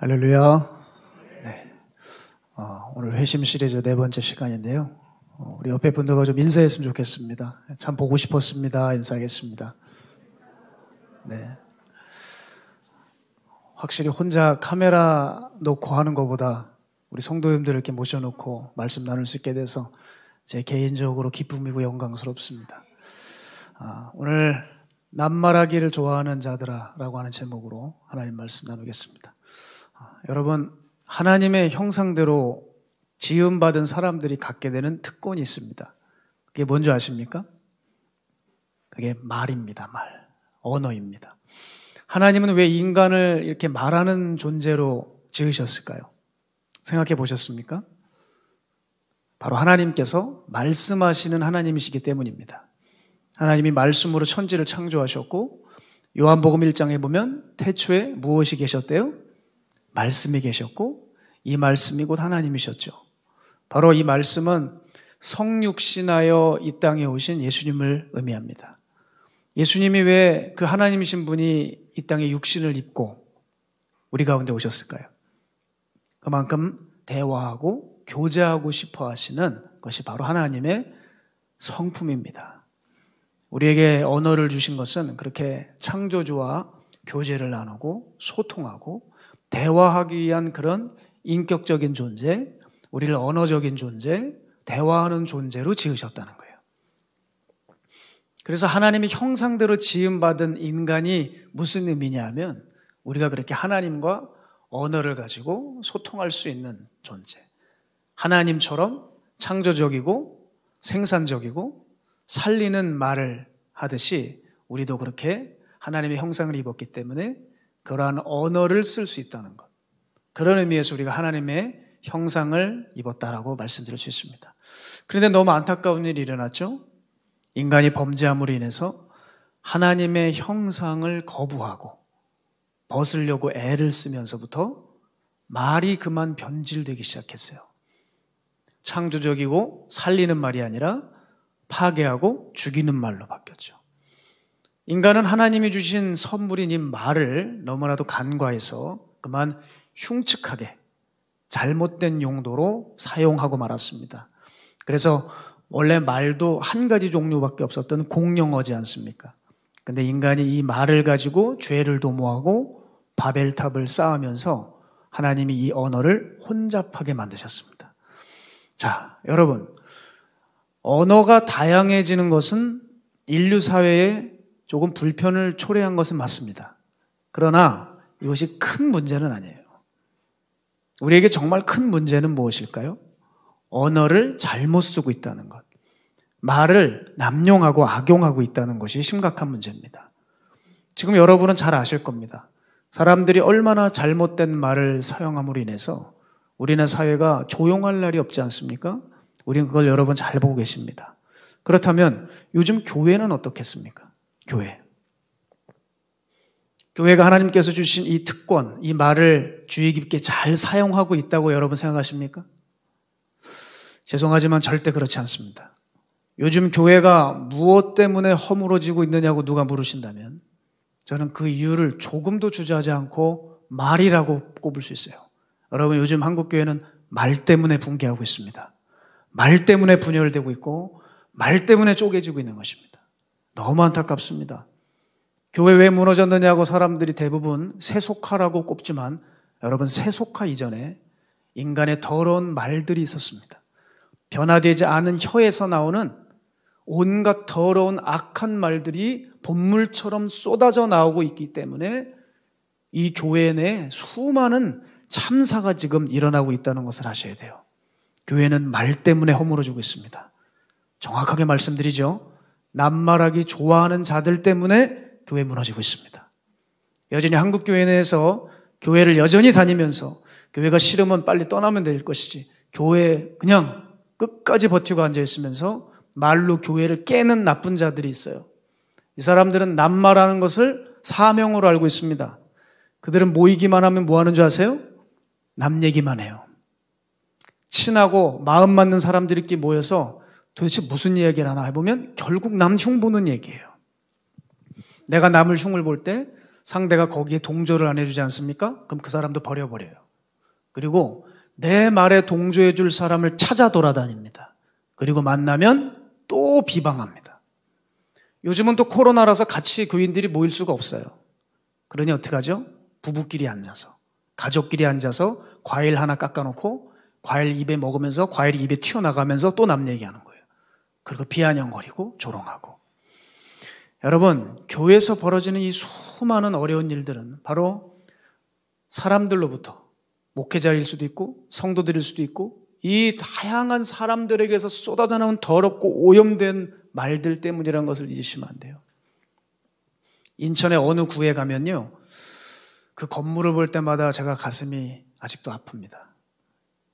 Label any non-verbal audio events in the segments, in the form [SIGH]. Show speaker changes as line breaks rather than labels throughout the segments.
할렐루야. 네. 어, 오늘 회심 시리즈 네 번째 시간인데요. 어, 우리 옆에 분들과 좀 인사했으면 좋겠습니다. 참 보고 싶었습니다. 인사하겠습니다. 네. 확실히 혼자 카메라 놓고 하는 것보다 우리 성도님들을 이렇게 모셔놓고 말씀 나눌 수 있게 돼서 제 개인적으로 기쁨이고 영광스럽습니다. 아, 오늘 낱말하기를 좋아하는 자들아라고 하는 제목으로 하나님 말씀 나누겠습니다. 여러분, 하나님의 형상대로 지음받은 사람들이 갖게 되는 특권이 있습니다. 그게 뭔지 아십니까? 그게 말입니다, 말. 언어입니다. 하나님은 왜 인간을 이렇게 말하는 존재로 지으셨을까요? 생각해 보셨습니까? 바로 하나님께서 말씀하시는 하나님이시기 때문입니다. 하나님이 말씀으로 천지를 창조하셨고, 요한복음 1장에 보면 태초에 무엇이 계셨대요? 말씀이 계셨고 이 말씀이 곧 하나님이셨죠. 바로 이 말씀은 성육신하여 이 땅에 오신 예수님을 의미합니다. 예수님이 왜 그 하나님이신 분이 이 땅에 육신을 입고 우리 가운데 오셨을까요? 그만큼 대화하고 교제하고 싶어 하시는 것이 바로 하나님의 성품입니다. 우리에게 언어를 주신 것은 그렇게 창조주와 교제를 나누고 소통하고 대화하기 위한 그런 인격적인 존재, 우리를 언어적인 존재, 대화하는 존재로 지으셨다는 거예요. 그래서 하나님이 형상대로 지음받은 인간이 무슨 의미냐면 우리가 그렇게 하나님과 언어를 가지고 소통할 수 있는 존재. 하나님처럼 창조적이고 생산적이고 살리는 말을 하듯이 우리도 그렇게 하나님의 형상을 입었기 때문에 그러한 언어를 쓸 수 있다는 것. 그런 의미에서 우리가 하나님의 형상을 입었다라고 말씀드릴 수 있습니다. 그런데 너무 안타까운 일이 일어났죠. 인간이 범죄함으로 인해서 하나님의 형상을 거부하고 벗으려고 애를 쓰면서부터 말이 그만 변질되기 시작했어요. 창조적이고 살리는 말이 아니라 파괴하고 죽이는 말로 바뀌었죠. 인간은 하나님이 주신 선물인 이 말을 너무나도 간과해서 그만 흉측하게 잘못된 용도로 사용하고 말았습니다. 그래서 원래 말도 한 가지 종류밖에 없었던 공용어지 않습니까? 근데 인간이 이 말을 가지고 죄를 도모하고 바벨탑을 쌓으면서 하나님이 이 언어를 혼잡하게 만드셨습니다. 자, 여러분. 언어가 다양해지는 것은 인류 사회의 조금 불편을 초래한 것은 맞습니다. 그러나 이것이 큰 문제는 아니에요. 우리에게 정말 큰 문제는 무엇일까요? 언어를 잘못 쓰고 있다는 것. 말을 남용하고 악용하고 있다는 것이 심각한 문제입니다. 지금 여러분은 잘 아실 겁니다. 사람들이 얼마나 잘못된 말을 사용함으로 인해서 우리네 사회가 조용할 날이 없지 않습니까? 우린 그걸 여러분 잘 보고 계십니다. 그렇다면 요즘 교회는 어떻겠습니까? 교회. 교회가 하나님께서 주신 이 특권, 이 말을 주의 깊게 잘 사용하고 있다고 여러분 생각하십니까? 죄송하지만 절대 그렇지 않습니다. 요즘 교회가 무엇 때문에 허물어지고 있느냐고 누가 물으신다면 저는 그 이유를 조금도 주저하지 않고 말이라고 꼽을 수 있어요. 여러분 요즘 한국 교회는 말 때문에 붕괴하고 있습니다. 말 때문에 분열되고 있고 말 때문에 쪼개지고 있는 것입니다. 너무 안타깝습니다. 교회 왜 무너졌느냐고 사람들이 대부분 세속화라고 꼽지만 여러분 세속화 이전에 인간의 더러운 말들이 있었습니다. 변화되지 않은 혀에서 나오는 온갖 더러운 악한 말들이 본물처럼 쏟아져 나오고 있기 때문에 이 교회 내 수많은 참사가 지금 일어나고 있다는 것을 아셔야 돼요. 교회는 말 때문에 허물어지고 있습니다. 정확하게 말씀드리죠. 낱말하기 좋아하는 자들 때문에 교회 무너지고 있습니다. 여전히 한국 교회 내에서 교회를 여전히 다니면서 교회가 싫으면 빨리 떠나면 될 것이지 교회 그냥 끝까지 버티고 앉아 있으면서 말로 교회를 깨는 나쁜 자들이 있어요. 이 사람들은 낱말하는 것을 사명으로 알고 있습니다. 그들은 모이기만 하면 뭐 하는 줄 아세요? 남 얘기만 해요. 친하고 마음 맞는 사람들끼리 모여서 도대체 무슨 이야기를 하나 해보면 결국 남 흉 보는 얘기예요. 내가 남을 흉을 볼 때 상대가 거기에 동조를 안 해주지 않습니까? 그럼 그 사람도 버려버려요. 그리고 내 말에 동조해줄 사람을 찾아 돌아다닙니다. 그리고 만나면 또 비방합니다. 요즘은 또 코로나라서 같이 교인들이 모일 수가 없어요. 그러니 어떡 하죠? 부부끼리 앉아서, 가족끼리 앉아서 과일 하나 깎아놓고 과일 입에 먹으면서 과일이 입에 튀어나가면서 또 남 얘기하는 거예요. 그리고 비아냥거리고 조롱하고. 여러분, 교회에서 벌어지는 이 수많은 어려운 일들은 바로 사람들로부터 목회자일 수도 있고 성도들일 수도 있고 이 다양한 사람들에게서 쏟아져 나온 더럽고 오염된 말들 때문이라는 것을 잊으시면 안 돼요. 인천의 어느 구에 가면요. 그 건물을 볼 때마다 제가 가슴이 아직도 아픕니다.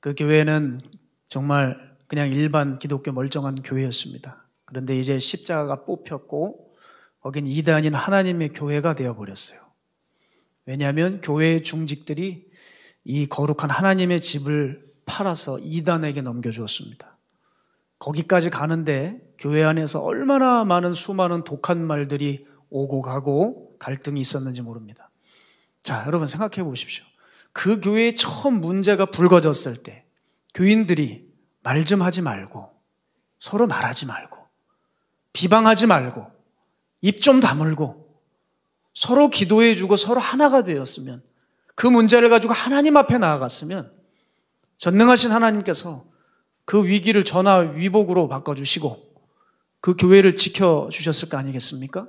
그 교회는 정말 그냥 일반 기독교 멀쩡한 교회였습니다. 그런데 이제 십자가가 뽑혔고 거긴 이단인 하나님의 교회가 되어버렸어요. 왜냐하면 교회의 중직들이 이 거룩한 하나님의 집을 팔아서 이단에게 넘겨주었습니다. 거기까지 가는데 교회 안에서 얼마나 많은 수많은 독한 말들이 오고 가고 갈등이 있었는지 모릅니다. 자, 여러분 생각해 보십시오. 그 교회에 처음 문제가 불거졌을 때 교인들이 말좀 하지 말고, 서로 말하지 말고, 비방하지 말고, 입 좀 다물고, 서로 기도해주고 서로 하나가 되었으면, 그 문제를 가지고 하나님 앞에 나아갔으면, 전능하신 하나님께서 그 위기를 전화 위복으로 바꿔주시고, 그 교회를 지켜주셨을 거 아니겠습니까?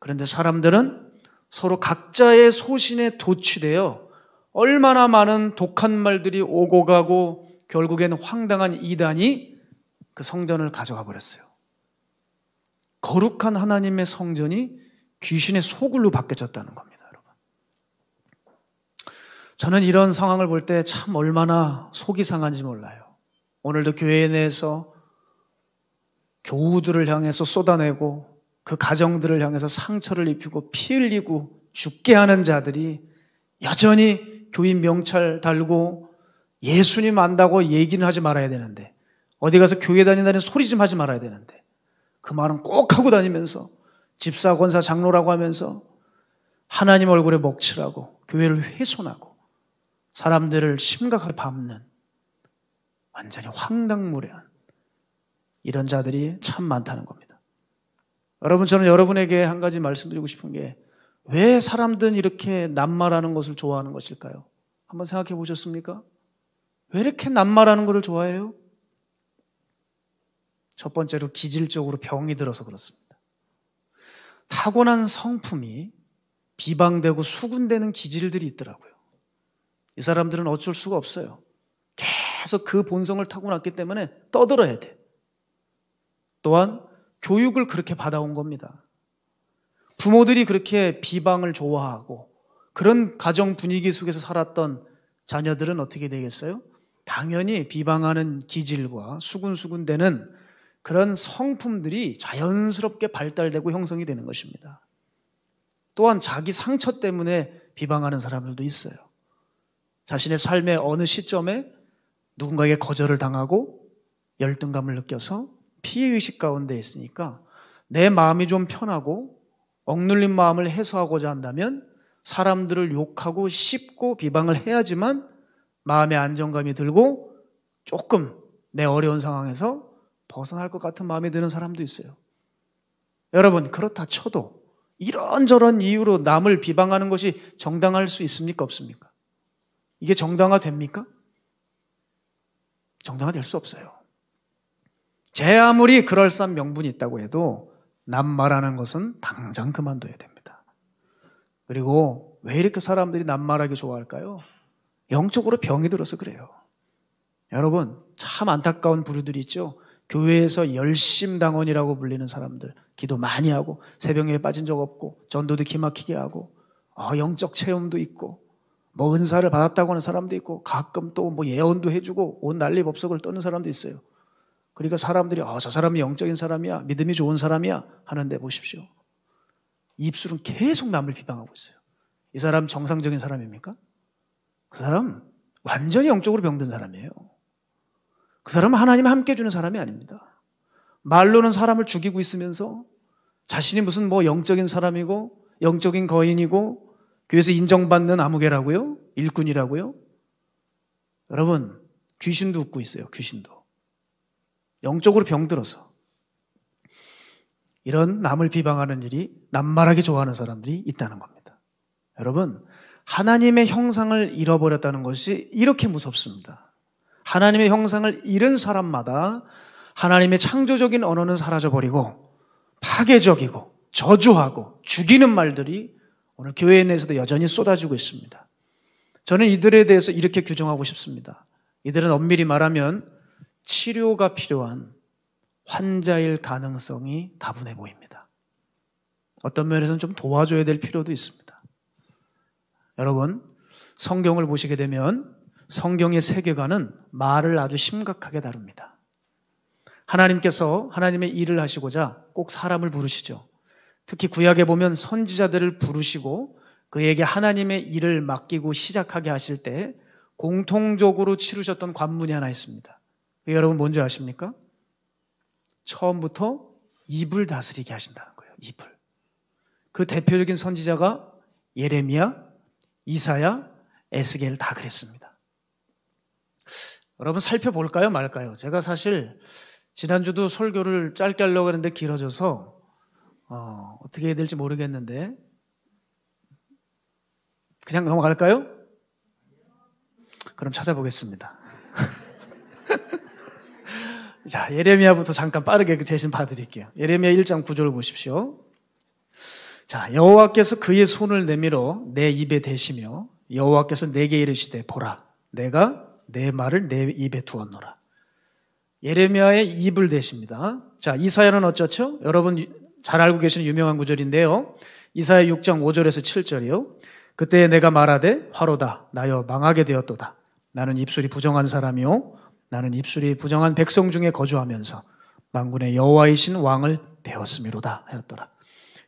그런데 사람들은 서로 각자의 소신에 도취되어 얼마나 많은 독한 말들이 오고 가고 결국엔 황당한 이단이 그 성전을 가져가 버렸어요. 거룩한 하나님의 성전이 귀신의 소굴로 바뀌어졌다는 겁니다, 여러분. 저는 이런 상황을 볼 때 참 얼마나 속이 상한지 몰라요. 오늘도 교회 내에서 교우들을 향해서 쏟아내고 그 가정들을 향해서 상처를 입히고 피 흘리고 죽게 하는 자들이 여전히 교인 명찰 달고 예수님 안다고 얘기는 하지 말아야 되는데 어디 가서 교회 다닌다는 소리 좀 하지 말아야 되는데 그 말은 꼭 하고 다니면서 집사 권사 장로라고 하면서 하나님 얼굴에 먹칠하고 교회를 훼손하고 사람들을 심각하게 밟는 완전히 황당무례한 이런 자들이 참 많다는 겁니다. 여러분 저는 여러분에게 한 가지 말씀드리고 싶은 게 왜 사람들은 이렇게 낱말하는 것을 좋아하는 것일까요? 한번 생각해 보셨습니까? 왜 이렇게 낱말하는 것을 좋아해요? 첫 번째로 기질적으로 병이 들어서 그렇습니다. 타고난 성품이 비방되고 수군되는 기질들이 있더라고요. 이 사람들은 어쩔 수가 없어요. 계속 그 본성을 타고났기 때문에 떠들어야 돼. 또한 교육을 그렇게 받아온 겁니다. 부모들이 그렇게 비방을 좋아하고 그런 가정 분위기 속에서 살았던 자녀들은 어떻게 되겠어요? 당연히 비방하는 기질과 수군수군되는 그런 성품들이 자연스럽게 발달되고 형성이 되는 것입니다. 또한 자기 상처 때문에 비방하는 사람들도 있어요. 자신의 삶의 어느 시점에 누군가에게 거절을 당하고 열등감을 느껴서 피해의식 가운데 있으니까 내 마음이 좀 편하고 억눌린 마음을 해소하고자 한다면 사람들을 욕하고 씹고 비방을 해야지만 마음의 안정감이 들고 조금 내 어려운 상황에서 벗어날 것 같은 마음이 드는 사람도 있어요. 여러분, 그렇다 쳐도 이런저런 이유로 남을 비방하는 것이 정당할 수 있습니까? 없습니까? 이게 정당화 됩니까? 정당화 될 수 없어요. 제 아무리 그럴싸한 명분이 있다고 해도 남 말하는 것은 당장 그만둬야 됩니다. 그리고 왜 이렇게 사람들이 남 말하기 좋아할까요? 영적으로 병이 들어서 그래요. 여러분, 참 안타까운 부류들이 있죠. 교회에서 열심당원이라고 불리는 사람들, 기도 많이 하고, 새벽에 빠진 적 없고, 전도도 기막히게 하고, 어, 영적 체험도 있고, 뭐 은사를 받았다고 하는 사람도 있고, 가끔 또 뭐 예언도 해주고, 온 난리 법석을 떠는 사람도 있어요. 그러니까 사람들이, 어, 저 사람이 영적인 사람이야, 믿음이 좋은 사람이야, 하는데 보십시오. 입술은 계속 남을 비방하고 있어요. 이 사람 정상적인 사람입니까? 그 사람 완전히 영적으로 병든 사람이에요. 그 사람은 하나님 함께 주는 사람이 아닙니다. 말로는 사람을 죽이고 있으면서 자신이 무슨 뭐 영적인 사람이고 영적인 거인이고 교회에서 인정받는 암흑개라고요 일꾼이라고요? 여러분, 귀신도 웃고 있어요, 귀신도. 영적으로 병들어서. 이런 남을 비방하는 일이 남말하게 좋아하는 사람들이 있다는 겁니다. 여러분, 하나님의 형상을 잃어버렸다는 것이 이렇게 무섭습니다. 하나님의 형상을 잃은 사람마다 하나님의 창조적인 언어는 사라져버리고 파괴적이고 저주하고 죽이는 말들이 오늘 교회 내에서도 여전히 쏟아지고 있습니다. 저는 이들에 대해서 이렇게 규정하고 싶습니다. 이들은 엄밀히 말하면 치료가 필요한 환자일 가능성이 다분해 보입니다. 어떤 면에서는 좀 도와줘야 될 필요도 있습니다. 여러분, 성경을 보시게 되면 성경의 세계관은 말을 아주 심각하게 다룹니다. 하나님께서 하나님의 일을 하시고자 꼭 사람을 부르시죠. 특히 구약에 보면 선지자들을 부르시고 그에게 하나님의 일을 맡기고 시작하게 하실 때 공통적으로 치르셨던 관문이 하나 있습니다. 여러분 뭔지 아십니까? 처음부터 입을 다스리게 하신다는 거예요. 입을. 그 대표적인 선지자가 예레미야, 이사야, 에스겔 다 그랬습니다. 여러분 살펴볼까요, 말까요? 제가 사실 지난주도 설교를 짧게 하려고 했는데 길어져서 어, 어떻게 해야 될지 모르겠는데 그냥 넘어갈까요? 그럼 찾아보겠습니다. [LAUGHS] 자, 예레미야부터 잠깐 빠르게 그 대신 봐드릴게요. 예레미야 1장 9절 보십시오. 자, 여호와께서 그의 손을 내밀어 내 입에 대시며 여호와께서 내게 이르시되 보라 내가 내 말을 내 입에 두었노라. 예레미야의 입을 대십니다. 자, 이사야는 어쩌죠? 여러분 잘 알고 계시는 유명한 구절인데요. 이사야 6장 5절에서 7절이요. 그때 내가 말하되 화로다 나여 망하게 되었도다. 나는 입술이 부정한 사람이요 나는 입술이 부정한 백성 중에 거주하면서 만군의 여호와이신 왕을 배웠음이로다 하였더라.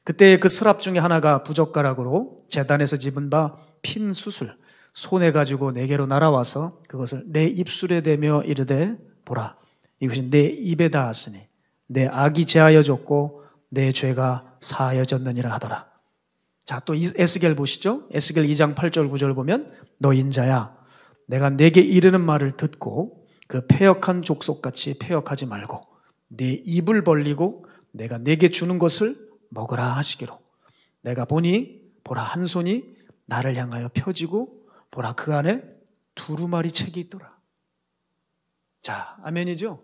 그때 그 서랍 중에 하나가 부젓가락으로 재단에서 집은 바 핀 수술 손에 가지고 내게로 날아와서 그것을 내 입술에 대며 이르되 보라 이것이 내 입에 닿았으니 내 악이 제하여졌고 내 죄가 사하여졌느니라 하더라. 자, 또 에스겔 보시죠. 에스겔 2장 8절 9절 보면 너 인자야 내가 내게 이르는 말을 듣고 그 폐역한 족속같이 폐역하지 말고 내 입을 벌리고 내가 내게 주는 것을 먹으라 하시기로 내가 보니 보라 한 손이 나를 향하여 펴지고 보라 그 안에 두루마리 책이 있더라. 자, 아멘이죠?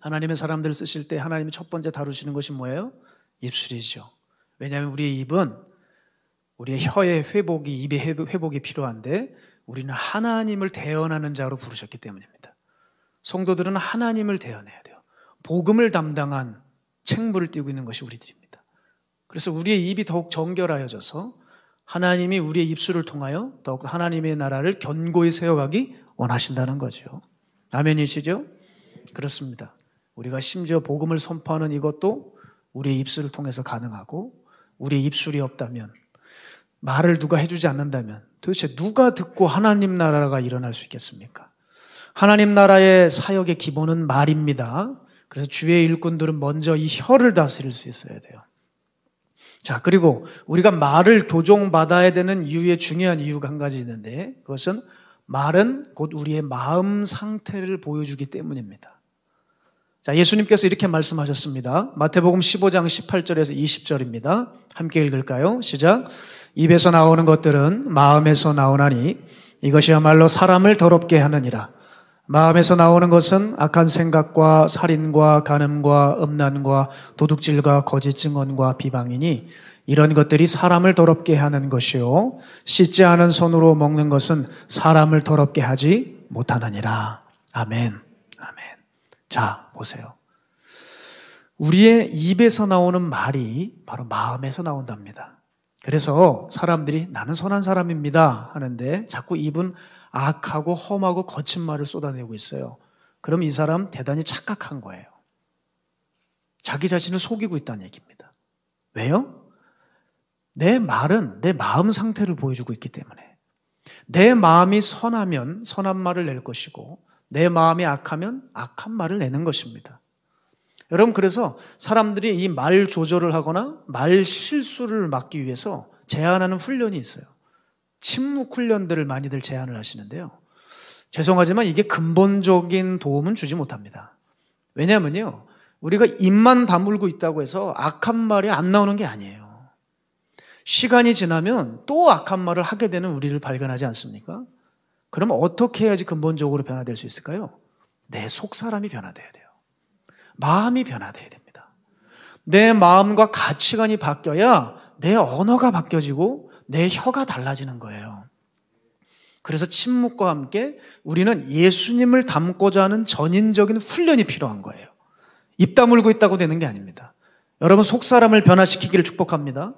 하나님의 사람들 쓰실 때 하나님이 첫 번째 다루시는 것이 뭐예요? 입술이죠. 왜냐하면 우리의 입은 우리의 혀의 회복이 입의 회복이 필요한데 우리는 하나님을 대언하는 자로 부르셨기 때문입니다. 성도들은 하나님을 대언해야 돼요. 복음을 담당한 책무를 띄고 우 있는 것이 우리들입니다. 그래서 우리의 입이 더욱 정결하여져서 하나님이 우리의 입술을 통하여 더욱 하나님의 나라를 견고히 세워가기 원하신다는 거죠. 아멘이시죠? 그렇습니다. 우리가 심지어 복음을 선포하는 이것도 우리의 입술을 통해서 가능하고 우리의 입술이 없다면 말을 누가 해주지 않는다면 도대체 누가 듣고 하나님 나라가 일어날 수 있겠습니까? 하나님 나라의 사역의 기본은 말입니다. 그래서 주의 일꾼들은 먼저 이 혀를 다스릴 수 있어야 돼요. 자, 그리고 우리가 말을 교정받아야 되는 이유의 중요한 이유가 한 가지 있는데 그것은 말은 곧 우리의 마음 상태를 보여주기 때문입니다. 자, 예수님께서 이렇게 말씀하셨습니다. 마태복음 15장 18절에서 20절입니다. 함께 읽을까요? 시작. 입에서 나오는 것들은 마음에서 나오나니 이것이야말로 사람을 더럽게 하느니라. 마음에서 나오는 것은 악한 생각과 살인과 간음과 음란과 도둑질과 거짓 증언과 비방이니 이런 것들이 사람을 더럽게 하는 것이요 씻지 않은 손으로 먹는 것은 사람을 더럽게 하지 못하느니라. 아멘. 아멘. 자, 보세요. 우리의 입에서 나오는 말이 바로 마음에서 나온답니다. 그래서 사람들이 나는 선한 사람입니다 하는데 자꾸 입은 악하고 험하고 거친 말을 쏟아내고 있어요. 그럼 이 사람 대단히 착각한 거예요. 자기 자신을 속이고 있다는 얘기입니다. 왜요? 내 말은 내 마음 상태를 보여주고 있기 때문에 내 마음이 선하면 선한 말을 낼 것이고 내 마음이 악하면 악한 말을 내는 것입니다. 여러분 그래서 사람들이 이 말 조절을 하거나 말 실수를 막기 위해서 제안하는 훈련이 있어요. 침묵 훈련들을 많이들 제안을 하시는데요. 죄송하지만 이게 근본적인 도움은 주지 못합니다. 왜냐면요. 하 우리가 입만 다물고 있다고 해서 악한 말이 안 나오는 게 아니에요. 시간이 지나면 또 악한 말을 하게 되는 우리를 발견하지 않습니까? 그럼 어떻게 해야지 근본적으로 변화될 수 있을까요? 내 속 사람이 변화돼야 돼요. 마음이 변화돼야 됩니다. 내 마음과 가치관이 바뀌어야 내 언어가 바뀌어지고 내 혀가 달라지는 거예요. 그래서 침묵과 함께 우리는 예수님을 담고자 하는 전인적인 훈련이 필요한 거예요. 입 다물고 있다고 되는 게 아닙니다. 여러분 속사람을 변화시키기를 축복합니다.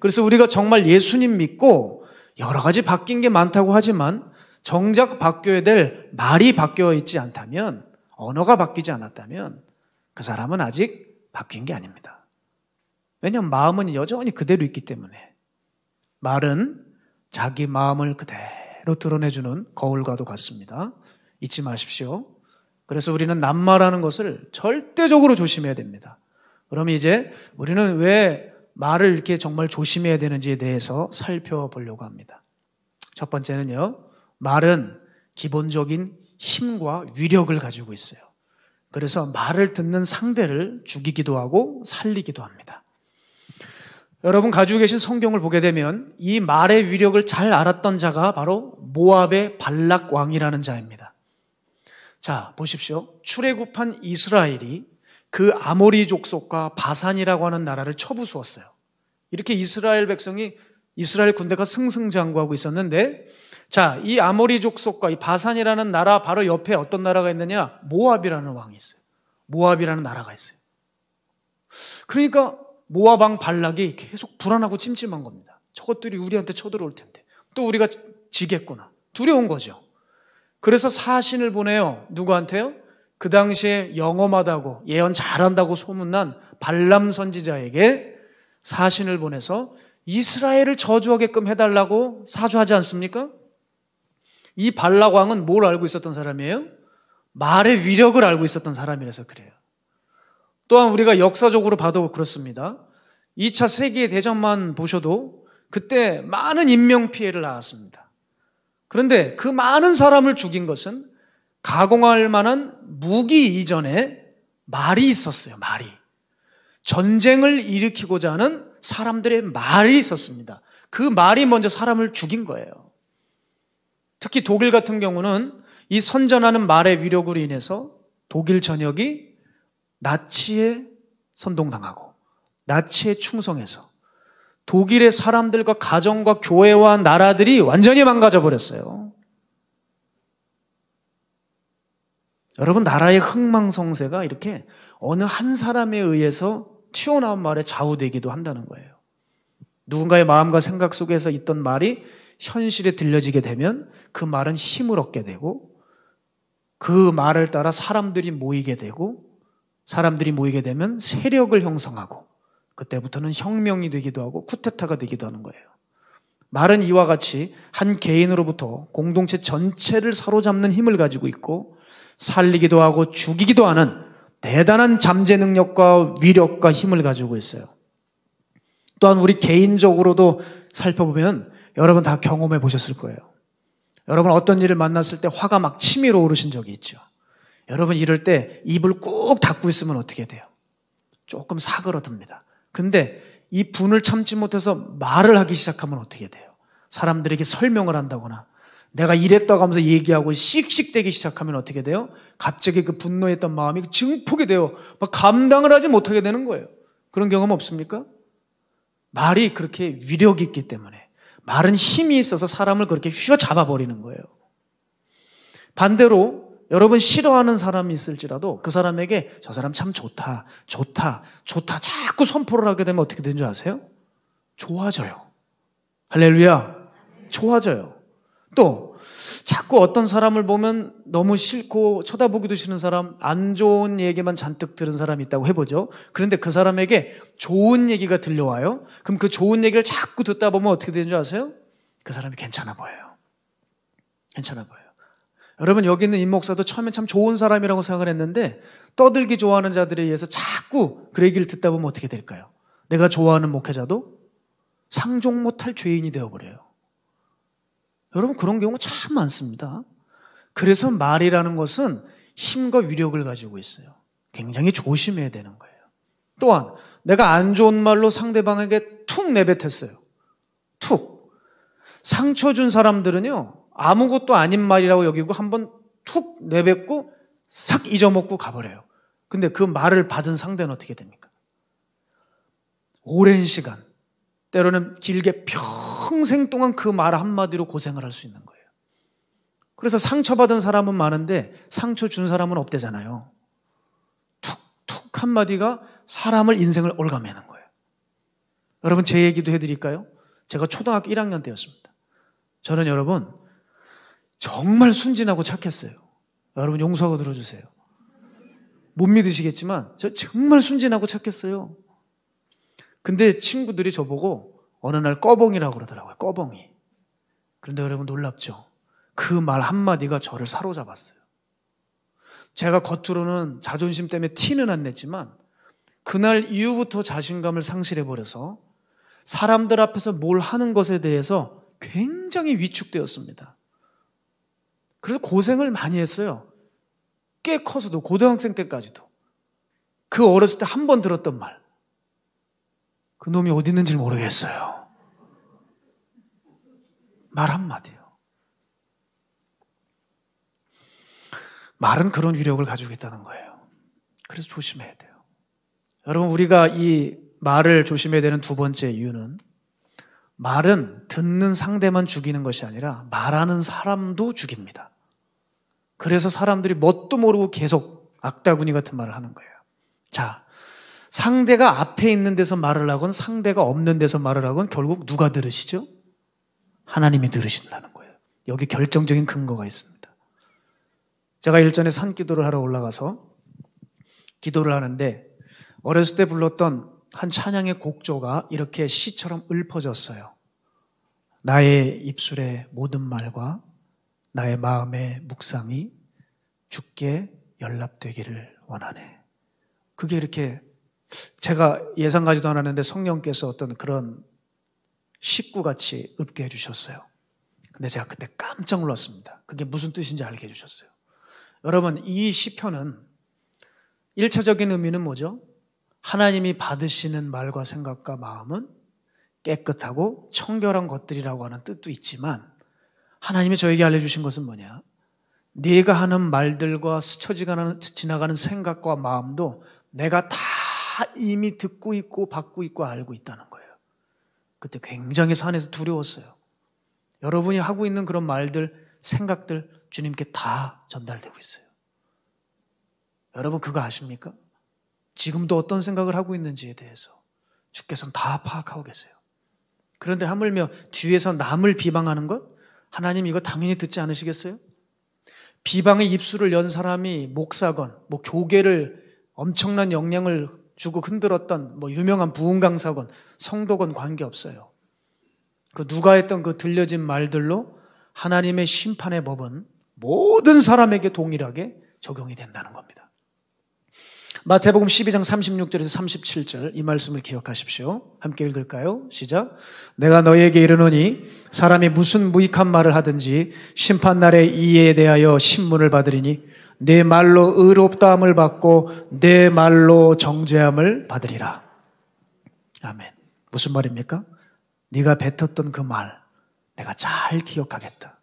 그래서 우리가 정말 예수님 믿고 여러 가지 바뀐 게 많다고 하지만 정작 바뀌어야 될 말이 바뀌어 있지 않다면 언어가 바뀌지 않았다면 그 사람은 아직 바뀐 게 아닙니다. 왜냐하면 마음은 여전히 그대로 있기 때문에. 말은 자기 마음을 그대로 드러내주는 거울과도 같습니다. 잊지 마십시오. 그래서 우리는 낱말하는 것을 절대적으로 조심해야 됩니다. 그럼 이제 우리는 왜 말을 이렇게 정말 조심해야 되는지에 대해서 살펴보려고 합니다. 첫 번째는요, 말은 기본적인 힘과 위력을 가지고 있어요. 그래서 말을 듣는 상대를 죽이기도 하고 살리기도 합니다. 여러분 가지고 계신 성경을 보게 되면 이 말의 위력을 잘 알았던 자가 바로 모압의 발락 왕이라는 자입니다. 자, 보십시오. 출애굽한 이스라엘이 그 아모리 족속과 바산이라고 하는 나라를 쳐부수었어요. 이렇게 이스라엘 백성이 이스라엘 군대가 승승장구하고 있었는데 자, 이 아모리 족속과 이 바산이라는 나라 바로 옆에 어떤 나라가 있느냐? 모압이라는 왕이 있어요. 모압이라는 나라가 있어요. 그러니까 모아방 발락이 계속 불안하고 찜찜한 겁니다. 저것들이 우리한테 쳐들어올 텐데. 또 우리가 지겠구나. 두려운 거죠. 그래서 사신을 보내요. 누구한테요? 그 당시에 영험하다고 예언 잘한다고 소문난 발람 선지자에게 사신을 보내서 이스라엘을 저주하게끔 해달라고 사주하지 않습니까? 이 발락 왕은 뭘 알고 있었던 사람이에요? 말의 위력을 알고 있었던 사람이라서 그래요. 또한 우리가 역사적으로 봐도 그렇습니다. 2차 세계 대전만 보셔도 그때 많은 인명 피해를 낳았습니다. 그런데 그 많은 사람을 죽인 것은 가공할 만한 무기 이전에 말이 있었어요. 말이. 전쟁을 일으키고자 하는 사람들의 말이 있었습니다. 그 말이 먼저 사람을 죽인 거예요. 특히 독일 같은 경우는 이 선전하는 말의 위력으로 인해서 독일 전역이 나치에 선동당하고 나치에 충성해서 독일의 사람들과 가정과 교회와 나라들이 완전히 망가져 버렸어요. 여러분 나라의 흥망성쇠가 이렇게 어느 한 사람에 의해서 튀어나온 말에 좌우되기도 한다는 거예요. 누군가의 마음과 생각 속에서 있던 말이 현실에 들려지게 되면 그 말은 힘을 얻게 되고 그 말을 따라 사람들이 모이게 되고 사람들이 모이게 되면 세력을 형성하고 그때부터는 혁명이 되기도 하고 쿠데타가 되기도 하는 거예요. 말은 이와 같이 한 개인으로부터 공동체 전체를 사로잡는 힘을 가지고 있고 살리기도 하고 죽이기도 하는 대단한 잠재 능력과 위력과 힘을 가지고 있어요. 또한 우리 개인적으로도 살펴보면 여러분 다 경험해 보셨을 거예요. 여러분 어떤 일을 만났을 때 화가 막 치밀어 오르신 적이 있죠. 여러분 이럴 때 입을 꾹 닫고 있으면 어떻게 돼요? 조금 사그러듭니다. 근데 이 분을 참지 못해서 말을 하기 시작하면 어떻게 돼요? 사람들에게 설명을 한다거나 내가 이랬다고 하면서 얘기하고 씩씩대기 시작하면 어떻게 돼요? 갑자기 그 분노했던 마음이 증폭이 되어 막 감당을 하지 못하게 되는 거예요. 그런 경험 없습니까? 말이 그렇게 위력이 있기 때문에 말은 힘이 있어서 사람을 그렇게 휘어잡아버리는 거예요. 반대로 여러분 싫어하는 사람이 있을지라도 그 사람에게 저 사람 참 좋다, 좋다, 좋다 자꾸 선포를 하게 되면 어떻게 되는 줄 아세요? 좋아져요. 할렐루야. 좋아져요. 또 자꾸 어떤 사람을 보면 너무 싫고 쳐다보기도 싫은 사람, 안 좋은 얘기만 잔뜩 들은 사람이 있다고 해보죠. 그런데 그 사람에게 좋은 얘기가 들려와요. 그럼 그 좋은 얘기를 자꾸 듣다 보면 어떻게 되는 줄 아세요? 그 사람이 괜찮아 보여요. 괜찮아 보여요. 여러분 여기 있는 임 목사도 처음엔 참 좋은 사람이라고 생각을 했는데 떠들기 좋아하는 자들에 의해서 자꾸 그 얘기를 듣다 보면 어떻게 될까요? 내가 좋아하는 목회자도 상종 못할 죄인이 되어버려요. 여러분 그런 경우 참 많습니다. 그래서 말이라는 것은 힘과 위력을 가지고 있어요. 굉장히 조심해야 되는 거예요. 또한 내가 안 좋은 말로 상대방에게 툭 내뱉었어요. 툭. 상처 준 사람들은요, 아무것도 아닌 말이라고 여기고 한번 툭 내뱉고 싹 잊어먹고 가버려요. 근데 그 말을 받은 상대는 어떻게 됩니까? 오랜 시간, 때로는 길게 평생 동안 그 말 한마디로 고생을 할 수 있는 거예요. 그래서 상처받은 사람은 많은데 상처 준 사람은 없대잖아요. 툭툭 한마디가 사람을 인생을 올가매는 거예요. 여러분 제 얘기도 해드릴까요? 제가 초등학교 1학년 때였습니다. 저는 여러분 정말 순진하고 착했어요. 여러분 용서하고 들어주세요. 못 믿으시겠지만 저 정말 순진하고 착했어요. 근데 친구들이 저보고 어느 날 꺼봉이라고 그러더라고요. 꺼봉이. 그런데 여러분 놀랍죠? 그 말 한마디가 저를 사로잡았어요. 제가 겉으로는 자존심 때문에 티는 안 냈지만 그날 이후부터 자신감을 상실해버려서 사람들 앞에서 뭘 하는 것에 대해서 굉장히 위축되었습니다. 그래서 고생을 많이 했어요. 꽤 커서도 고등학생 때까지도 그 어렸을 때 한 번 들었던 말. 그 놈이 어디 있는지 모르겠어요. 말 한마디요. 말은 그런 위력을 가지고 있다는 거예요. 그래서 조심해야 돼요. 여러분, 우리가 이 말을 조심해야 되는 두 번째 이유는 말은 듣는 상대만 죽이는 것이 아니라 말하는 사람도 죽입니다. 그래서 사람들이 뭣도 모르고 계속 악다구니 같은 말을 하는 거예요. 자, 상대가 앞에 있는 데서 말을 하건 상대가 없는 데서 말을 하건 결국 누가 들으시죠? 하나님이 들으신다는 거예요. 여기 결정적인 근거가 있습니다. 제가 일전에 산 기도를 하러 올라가서 기도를 하는데 어렸을 때 불렀던 한 찬양의 곡조가 이렇게 시처럼 읊어졌어요. 나의 입술의 모든 말과 나의 마음의 묵상이 죽게 연락되기를 원하네. 그게 이렇게 제가 예상까지도 않았는데 성령께서 어떤 그런 식구같이 읊게 해주셨어요. 근데 제가 그때 깜짝 놀랐습니다. 그게 무슨 뜻인지 알게 해주셨어요. 여러분, 이 시편은 1차적인 의미는 뭐죠? 하나님이 받으시는 말과 생각과 마음은 깨끗하고 청결한 것들이라고 하는 뜻도 있지만 하나님이 저에게 알려주신 것은 뭐냐? 네가 하는 말들과 스쳐 지나가는 생각과 마음도 내가 다 이미 듣고 있고 받고 있고 알고 있다는 거예요. 그때 굉장히 산에서 두려웠어요. 여러분이 하고 있는 그런 말들, 생각들 주님께 다 전달되고 있어요. 여러분 그거 아십니까? 지금도 어떤 생각을 하고 있는지에 대해서 주께서는 다 파악하고 계세요. 그런데 하물며 뒤에서 남을 비방하는 것, 하나님 이거 당연히 듣지 않으시겠어요? 비방의 입술을 연 사람이 목사건, 뭐 교계를 엄청난 영향을 주고 흔들었던 뭐 유명한 부흥 강사건, 성도건 관계 없어요. 그 누가 했던 그 들려진 말들로 하나님의 심판의 법은 모든 사람에게 동일하게 적용이 된다는 겁니다. 마태복음 12장 36절에서 37절 이 말씀을 기억하십시오. 함께 읽을까요? 시작. 내가 너에게 이르노니 사람이 무슨 무익한 말을 하든지 심판 날에 이에 대하여 신문을 받으리니 내 말로 의롭다함을 받고 내 말로 정죄함을 받으리라. 아멘. 무슨 말입니까? 네가 뱉었던 그 말, 내가 잘 기억하겠다.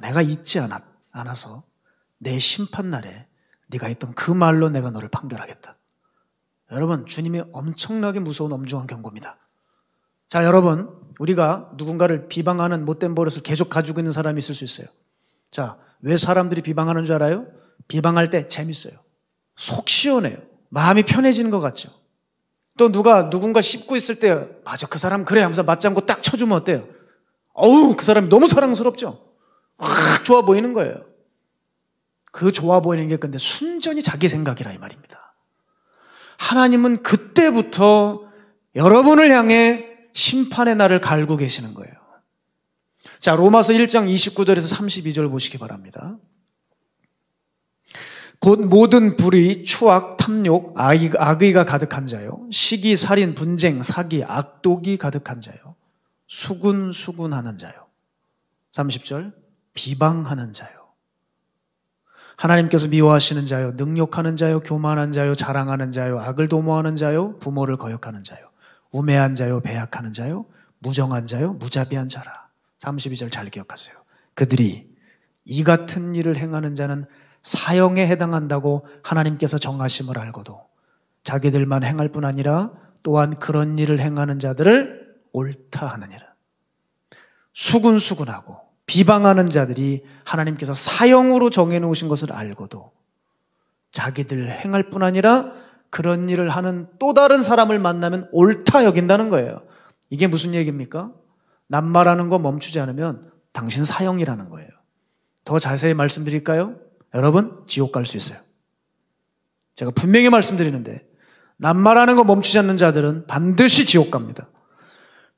내가 잊지 않았, 않아서 내 심판 날에 네가 했던 그 말로 내가 너를 판결하겠다. 여러분, 주님이 엄청나게 무서운 엄중한 경고입니다. 자, 여러분, 우리가 누군가를 비방하는 못된 버릇을 계속 가지고 있는 사람이 있을 수 있어요. 자, 왜 사람들이 비방하는 줄 알아요? 비방할 때 재밌어요. 속 시원해요. 마음이 편해지는 것 같죠. 또 누가 누군가 씹고 있을 때 맞아 그 사람 그래 하면서 맞장구 딱 쳐주면 어때요? 어우 그 사람이 너무 사랑스럽죠. 확 좋아 보이는 거예요. 그 좋아 보이는 게 근데 순전히 자기 생각이라 이 말입니다. 하나님은 그때부터 여러분을 향해 심판의 날을 갈고 계시는 거예요. 자, 로마서 1장 29절에서 32절 보시기 바랍니다. 곧 모든 불의, 추악, 탐욕, 악의가 가득한 자요. 시기, 살인, 분쟁, 사기, 악독이 가득한 자요. 수군수군하는 자요. 30절, 비방하는 자요. 하나님께서 미워하시는 자요, 능욕하는 자요, 교만한 자요, 자랑하는 자요, 악을 도모하는 자요, 부모를 거역하는 자요, 우매한 자요, 배약하는 자요, 무정한 자요, 무자비한 자라. 32절 잘 기억하세요. 그들이 이 같은 일을 행하는 자는 사형에 해당한다고 하나님께서 정하심을 알고도 자기들만 행할 뿐 아니라 또한 그런 일을 행하는 자들을 옳다 하느니라. 수군수군하고 비방하는 자들이 하나님께서 사형으로 정해놓으신 것을 알고도 자기들 행할 뿐 아니라 그런 일을 하는 또 다른 사람을 만나면 옳다 여긴다는 거예요. 이게 무슨 얘기입니까? 낱 말하는 거 멈추지 않으면 당신 사형이라는 거예요. 더 자세히 말씀드릴까요? 여러분, 지옥 갈 수 있어요. 제가 분명히 말씀드리는데, 낱 말하는 거 멈추지 않는 자들은 반드시 지옥 갑니다.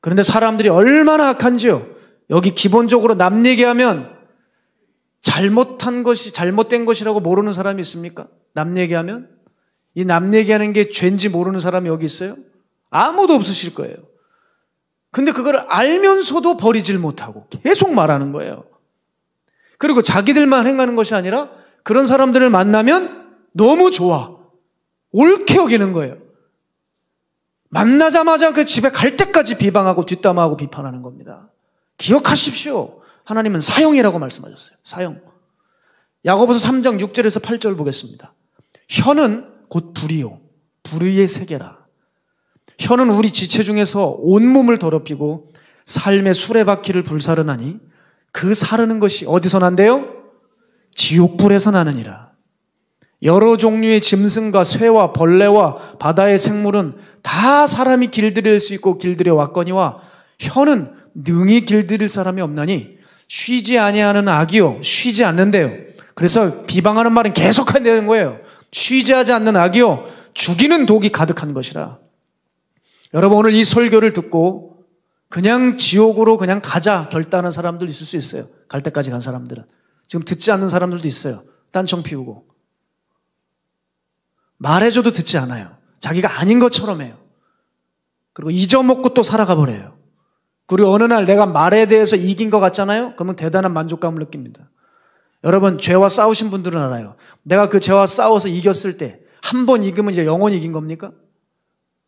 그런데 사람들이 얼마나 악한지요? 여기 기본적으로 남 얘기하면 잘못한 것이 잘못된 것이라고 모르는 사람이 있습니까? 남 얘기하면 이 남 얘기하는 게 죄인지 모르는 사람이 여기 있어요? 아무도 없으실 거예요. 근데 그걸 알면서도 버리질 못하고 계속 말하는 거예요. 그리고 자기들만 행하는 것이 아니라 그런 사람들을 만나면 너무 좋아. 옳게 여기는 거예요. 만나자마자 그 집에 갈 때까지 비방하고 뒷담하고 화 비판하는 겁니다. 기억하십시오. 하나님은 사형이라고 말씀하셨어요. 사형. 야고보서 3장 6절에서 8절 보겠습니다. 혀는 곧 불이요. 불의의 세계라. 혀는 우리 지체 중에서 온몸을 더럽히고 삶의 수레바퀴를 불사르나니 그 사르는 것이 어디서 난대요? 지옥불에서 나느니라. 여러 종류의 짐승과 쇠와 벌레와 바다의 생물은 다 사람이 길들일 수 있고 길들여 왔거니와 혀는 능히 길들일 사람이 없나니 쉬지 아니하는 악이요 쉬지 않는데요. 그래서 비방하는 말은 계속 한다는 거예요. 쉬지 하지 않는 악이요 죽이는 독이 가득한 것이라. 여러분 오늘 이 설교를 듣고 그냥 지옥으로 그냥 가자 결단한 사람들 있을 수 있어요. 갈 때까지 간 사람들은 지금 듣지 않는 사람들도 있어요. 딴청 피우고 말해줘도 듣지 않아요. 자기가 아닌 것처럼 해요. 그리고 잊어먹고 또 살아가 버려요. 그리고 어느 날 내가 말에 대해서 이긴 것 같잖아요? 그러면 대단한 만족감을 느낍니다. 여러분, 죄와 싸우신 분들은 알아요. 내가 그 죄와 싸워서 이겼을 때, 한 번 이기면 이제 영원히 이긴 겁니까?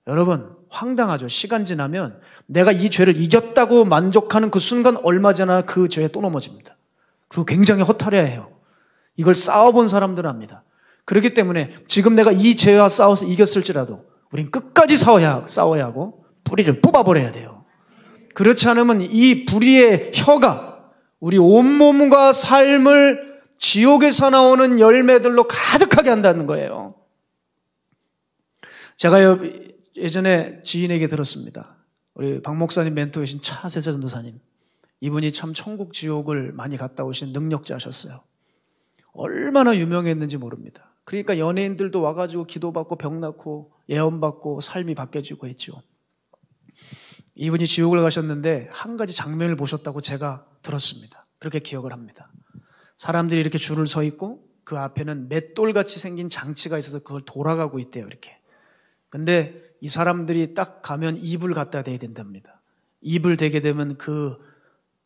여러분, 황당하죠. 시간 지나면 내가 이 죄를 이겼다고 만족하는 그 순간 얼마 전에 그 죄에 또 넘어집니다. 그리고 굉장히 허탈해야 해요. 이걸 싸워본 사람들은 압니다. 그렇기 때문에 지금 내가 이 죄와 싸워서 이겼을지라도 우린 끝까지 싸워야, 싸워야 하고 뿌리를 뽑아버려야 돼요. 그렇지 않으면 이 불의의 혀가 우리 온몸과 삶을 지옥에서 나오는 열매들로 가득하게 한다는 거예요. 제가 예전에 지인에게 들었습니다. 우리 박 목사님 멘토이신 차세자 전도사님. 이분이 참 천국 지옥을 많이 갔다 오신 능력자셨어요. 얼마나 유명했는지 모릅니다. 그러니까 연예인들도 와가지고 기도받고 병 낳고 예언받고 삶이 바뀌어지고 했죠. 이분이 지옥을 가셨는데 한 가지 장면을 보셨다고 제가 들었습니다. 그렇게 기억을 합니다. 사람들이 이렇게 줄을 서 있고 그 앞에는 맷돌같이 생긴 장치가 있어서 그걸 돌아가고 있대요, 이렇게. 근데 이 사람들이 딱 가면 입을 갖다 대야 된답니다. 입을 대게 되면 그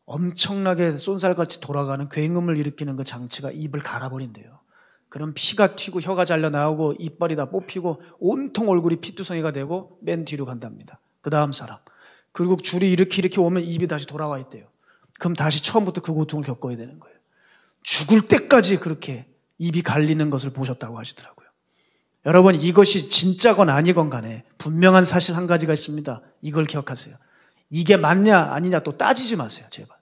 엄청나게 쏜살같이 돌아가는 굉음을 일으키는 그 장치가 입을 갈아버린대요. 그럼 피가 튀고 혀가 잘려 나오고 이빨이 다 뽑히고 온통 얼굴이 피투성이가 되고 맨 뒤로 간답니다. 그 다음 사람. 그리고 줄이 이렇게 이렇게 오면 입이 다시 돌아와 있대요. 그럼 다시 처음부터 그 고통을 겪어야 되는 거예요. 죽을 때까지 그렇게 입이 갈리는 것을 보셨다고 하시더라고요. 여러분, 이것이 진짜건 아니건 간에 분명한 사실 한 가지가 있습니다. 이걸 기억하세요. 이게 맞냐, 아니냐 또 따지지 마세요, 제발.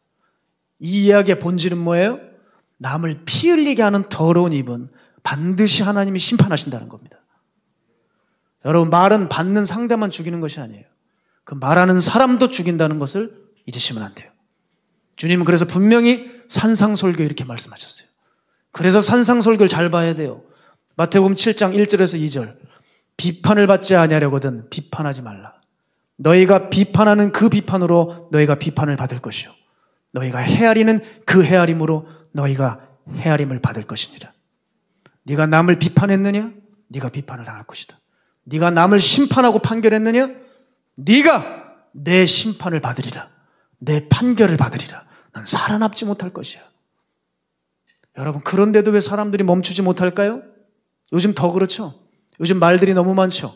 이 이야기의 본질은 뭐예요? 남을 피 흘리게 하는 더러운 입은 반드시 하나님이 심판하신다는 겁니다. 여러분, 말은 받는 상대만 죽이는 것이 아니에요. 그 말하는 사람도 죽인다는 것을 잊으시면 안 돼요. 주님은 그래서 분명히 산상설교 이렇게 말씀하셨어요. 그래서 산상설교를 잘 봐야 돼요. 마태복음 7장 1절에서 2절. 비판을 받지 아니하려거든 비판하지 말라. 너희가 비판하는 그 비판으로 너희가 비판을 받을 것이요. 너희가 헤아리는 그 헤아림으로 너희가 헤아림을 받을 것이니라. 네가 남을 비판했느냐? 네가 비판을 당할 것이다. 네가 남을 심판하고 판결했느냐? 네가 내 심판을 받으리라. 내 판결을 받으리라. 난 살아남지 못할 것이야. 여러분, 그런데도 왜 사람들이 멈추지 못할까요? 요즘 더 그렇죠. 요즘 말들이 너무 많죠.